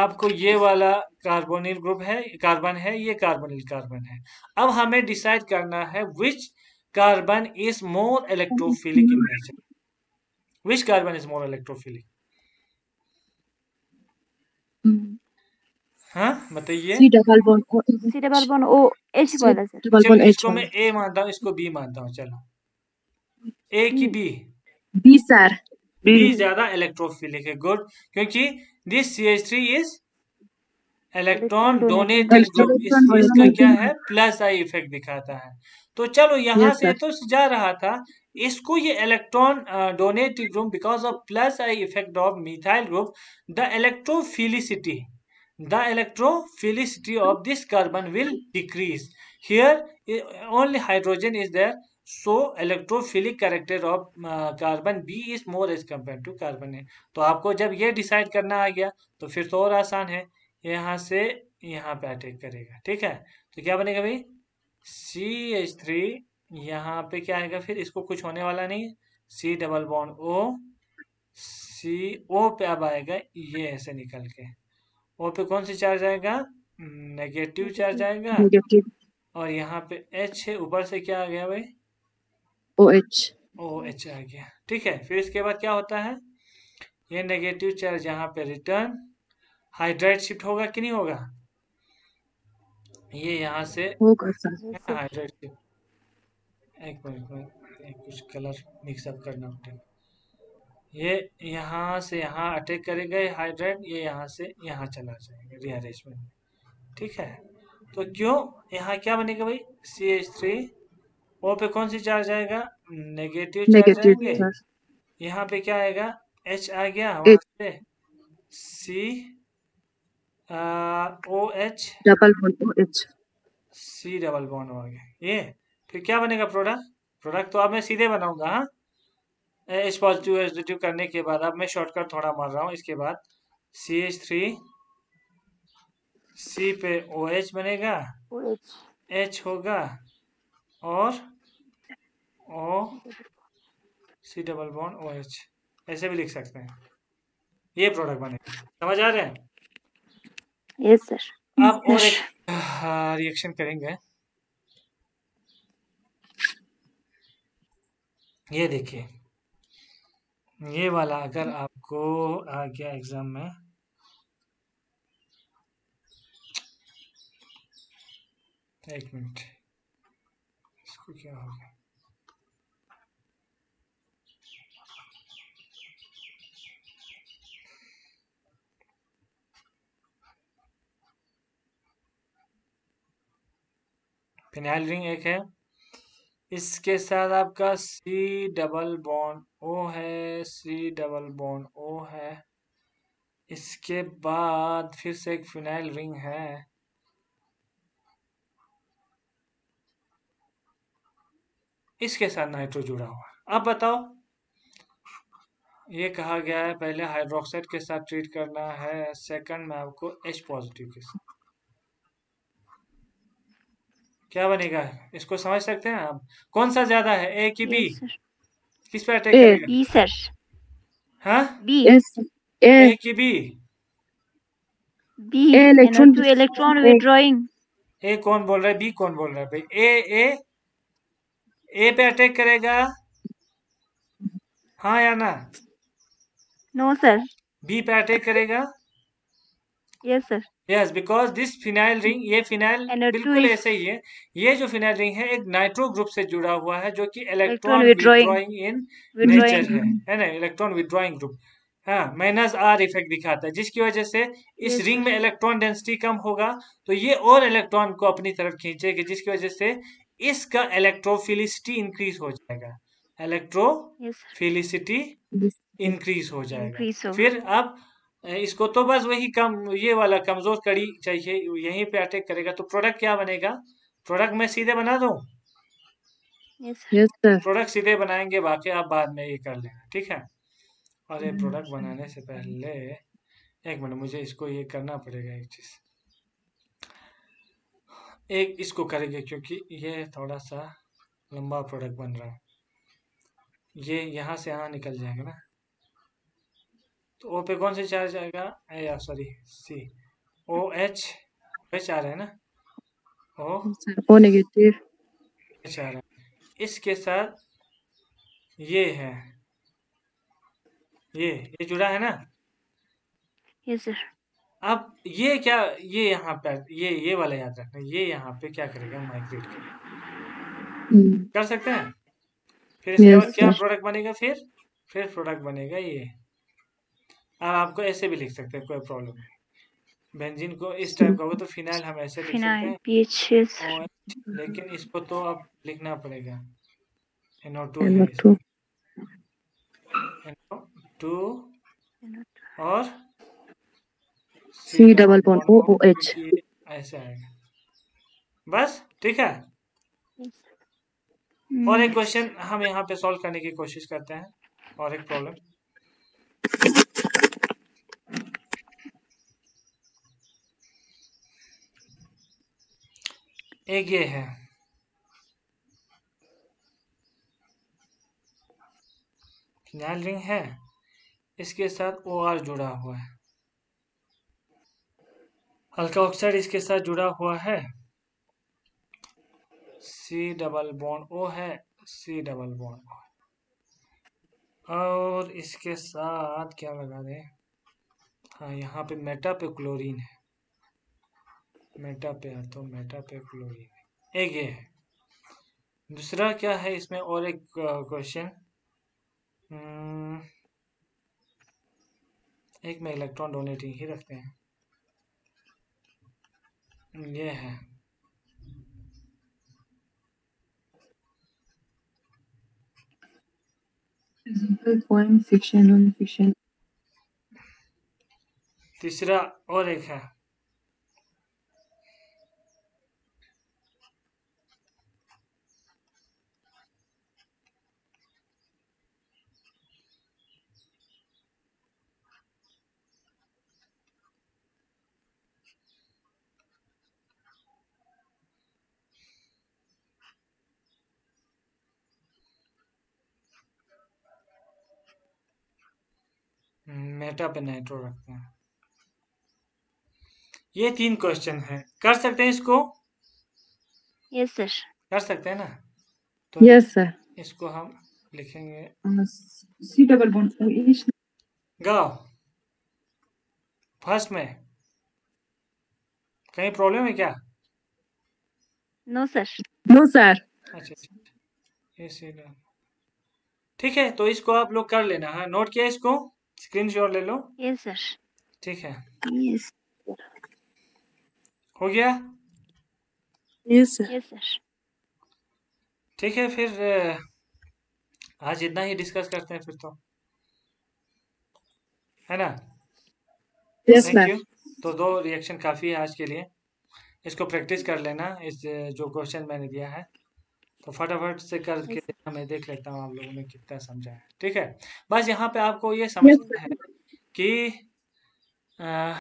आपको ये वाला कार्बोनिल ग्रुप है कार्बन है ये कार्बोनिल कार्बन है अब हमें डिसाइड करना है which carbon is more electrophilic in nature which carbon is more electrophilic हाँ, बताइए इसको मैं ए मानता हूँ इसको बी मानता हूँ चलो ए की बी बी सर बी ज्यादा इलेक्ट्रोफिलिक है गुड क्योंकि this C H three is electron donated group इसका क्या है प्लस आई इफेक्ट दिखाता है तो चलो यहाँ से तो जा रहा था इसको ये electron donated group because of plus I effect of methyl group the electrophilicity the electrophilicity of this carbon will decrease. Here only hydrogen is there. So electrophilic character of uh, carbon B is more as compared to carbon A. तो आपको जब ये decide करना आ गया तो फिर तो और आसान है यहाँ से यहाँ पे अटैक करेगा ठीक है तो क्या बनेगा भाई सी एच थ्री यहाँ पे क्या आएगा फिर इसको कुछ होने वाला नहीं है सी डबल बॉन्ड ओ सी ओ पे अब आएगा ये ऐसे निकल के वहाँ पे कौन सी चार्ज आएगा नेगेटिव चार्ज आएगा और यहाँ पे एच है ऊपर से क्या आ गया भाई ओ एच ओ एच आ गया ठीक है फिर इसके बाद क्या होता है ये नेगेटिव चार्ज यहाँ पे रिटर्न हाइड्राइड शिफ्ट होगा कि नहीं होगा ये यहाँ से हाइड्राइड शिफ्ट एक मिनट एक कुछ कलर मिक्सअप करना होता है ये यहाँ से यहाँ अटैक करेगा ये हाइड्रेट ये यहाँ से यहाँ चला जाएगा रियरेजमेंट ठीक है तो क्यों यहाँ क्या बनेगा भाई सी एच थ्री ओ पे कौन सी चार्ज आएगा नेगेटिव चार्ज आएंगे यहाँ पे क्या आएगा एच आ गया वहां से C O H double C double bond हो गया ये फिर क्या बनेगा प्रोडक्ट प्रोडक्ट तो अब मैं सीधे बनाऊंगा हाँ एच पॉजिटिव एजिटिव करने के बाद अब मैं शॉर्टकट थोड़ा मार रहा हूँ इसके बाद सी एच थ्री सी पे ओ एच बनेगा एच होगा और O C double bond O H ऐसे भी लिख सकते हैं ये प्रोडक्ट बनेगा समझ आ रहे हैं यस सर आप और एक रिएक्शन करेंगे ये देखिए ये वाला अगर आपको आ गया एग्जाम में एक मिनट इसको क्या हो गया फिनाइल रिंग एक है इसके साथ आपका सी डबल बॉन्ड ओ है सी डबल बॉन्ड ओ है इसके बाद फिर से एक फिनाइल रिंग है इसके साथ नाइट्रो जुड़ा हुआ अब बताओ ये कहा गया है पहले हाइड्रोक्साइड के साथ ट्रीट करना है सेकंड में आपको एच पॉजिटिव के साथ क्या बनेगा इसको समझ सकते हैं आप कौन सा ज्यादा है ए की बी किस पे अटैक करेगा sir B A B electron to electron withdrawing A कौन बोल रहा है बी कौन बोल रहा है भाई ए ए ए पे अटैक करेगा हाँ या ना नो सर बी पे अटैक करेगा yes sir yes because this phenyl ring ये फिनाइल बिल्कुल ऐसे ही है ये जो फिनाइल रिंग है एक नाइट्रो ग्रुप से जुड़ा हुआ है जो कि इलेक्ट्रॉन विड्रॉइंग इन नेचर है है ना इलेक्ट्रॉन विड्रॉइंग ग्रुप हाँ माइनस आर इफेक्ट दिखाता है जिसकी वजह से इस रिंग में इलेक्ट्रॉन डेंसिटी कम होगा तो ये और इलेक्ट्रॉन को अपनी तरफ खींचेगी जिसकी वजह से इसका इलेक्ट्रोफिलिसिटी इंक्रीज हो जाएगा इलेक्ट्रोफिलिसिटी इंक्रीज हो जाएगा फिर अब इसको तो बस वही कम ये वाला कमजोर कड़ी चाहिए यहीं पे अटैक करेगा तो प्रोडक्ट क्या बनेगा प्रोडक्ट मैं सीधे बना दू yes, प्रोडक्ट सीधे बनाएंगे बाकी आप बाद में ये कर लेना ठीक है और ये प्रोडक्ट hmm. बनाने से पहले एक मिनट मुझे इसको ये करना पड़ेगा एक चीज एक इसको करेंगे क्योंकि ये थोड़ा सा लंबा प्रोडक्ट बन रहा है ये यहाँ से यहाँ निकल जाएगा ना तो ओ पे कौन से चार्ज आएगा सॉरी सी ओ एच पे चार है ना ओ ओ नेगेटिव चार है इसके साथ ये है ये ये जुड़ा है ना यस सर अब ये क्या ये यहाँ पे ये ये वाला याद रखना ये यहाँ पे क्या करेगा माइग्रेट करेगा hmm. कर सकते हैं फिर इसके बाद क्या प्रोडक्ट बनेगा फिर फिर प्रोडक्ट बनेगा ये आप आपको ऐसे भी लिख सकते हैं कोई प्रॉब्लम नहीं बेंजीन को इस टाइप का होगा तो फिनाइल हम ऐसे लिख सकते हैं लेकिन इसको तो अब लिखना पड़ेगा NO2 NO2 और C डबल बॉन्ड OOH ऐसे आएगा बस ठीक है और एक क्वेश्चन हम यहाँ पे सॉल्व करने की कोशिश करते हैं और एक प्रॉब्लम एक ये है फिनाइल रिंग है इसके साथ ओ आर जुड़ा हुआ है हल्का ऑक्साइड इसके साथ जुड़ा हुआ है सी डबल बॉन्ड ओ है सी डबल बॉन्ड ओ और इसके साथ क्या लगा दें हाँ यहाँ पे मेटा पे क्लोरीन है मेटा पे आता तो हूँ मेटा पे क्लोरीन एक ये है दूसरा क्या है इसमें और एक क्वेश्चन हम्म, एक में इलेक्ट्रॉन डोनेटिंग ही रखते हैं ये है फिक्शन फिक्शन तीसरा और एक है मेटा पे नाइट्रो रखते हैं ये तीन क्वेश्चन है कर सकते हैं इसको यस सर कर सकते हैं ना तो यस सर इसको हम लिखेंगे सी डबल गाओ फर्स्ट में कहीं प्रॉब्लम है क्या नो सर नो सर अच्छा, अच्छा। ठीक है तो इसको आप लोग कर लेना है हाँ? नोट किया इसको स्क्रीन शॉट ले लो यस सर ठीक है यस हो गया यस सर ठीक है फिर आज इतना ही डिस्कस करते हैं फिर तो है ना यस yes, तो दो रिएक्शन काफी है आज के लिए इसको प्रैक्टिस कर लेना इस जो क्वेश्चन मैंने दिया है तो फटाफट से करके मैं देख लेता हूँ आप लोगों ने कितना समझा है ठीक है बस यहाँ पे आपको ये समझना है कि आ,